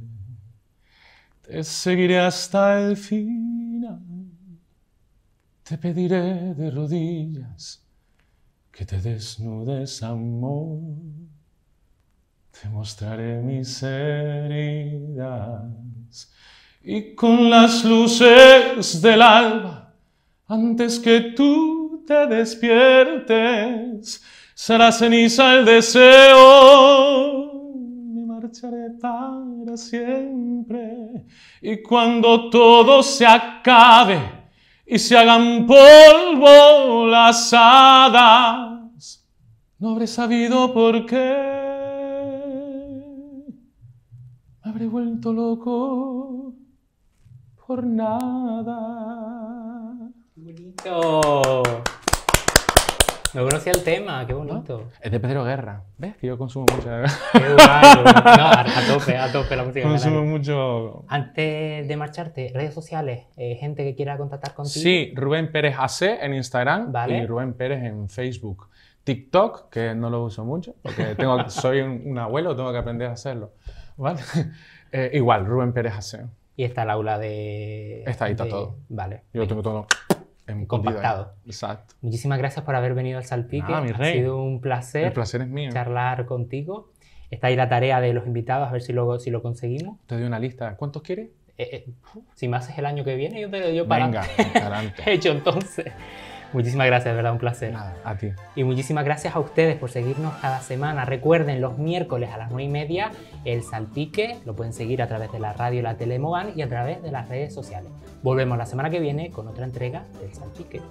Te seguiré hasta el final. Te pediré de rodillas que te desnudes, amor. Te mostraré mis heridas y con las luces del alba, antes que tú te despiertes, será ceniza el deseo siempre. Y cuando todo se acabe y se hagan polvo las hadas, no habré sabido por qué. habré vuelto loco por nada. Bonito. No conocía el tema, qué bonito. Es de Pedro Guerra. ¿Ves? Que yo consumo mucho. Qué guay. No, a, tope, a tope la música. Consumo mucho. Antes de marcharte, redes sociales, eh, gente que quiera contactar contigo. Sí, Rubén Pérez AC en Instagram y Rubén Pérez en Facebook. TikTok, que no lo uso mucho, porque tengo, soy un, abuelo, tengo que aprender a hacerlo. Eh, igual, Rubén Pérez AC. Y está el aula de. Está ahí, está todo. Vale. Yo tengo todo compactado. Exacto. Muchísimas gracias por haber venido al Salpique. Ha sido un placer, placer es mío. charlar contigo. Está ahí la tarea de los invitados, a ver si lo, si lo conseguimos. Te doy una lista. ¿Cuántos quieres? Eh, eh, si me haces el año que viene, yo te doy para Venga, adelante. Hecho entonces. Muchísimas gracias, de verdad, un placer. Nada, a ti. Y muchísimas gracias a ustedes por seguirnos cada semana. Recuerden, los miércoles a las 9 y media, el salpique lo pueden seguir a través de la radio, la tele y a través de las redes sociales. Volvemos la semana que viene con otra entrega del salpique.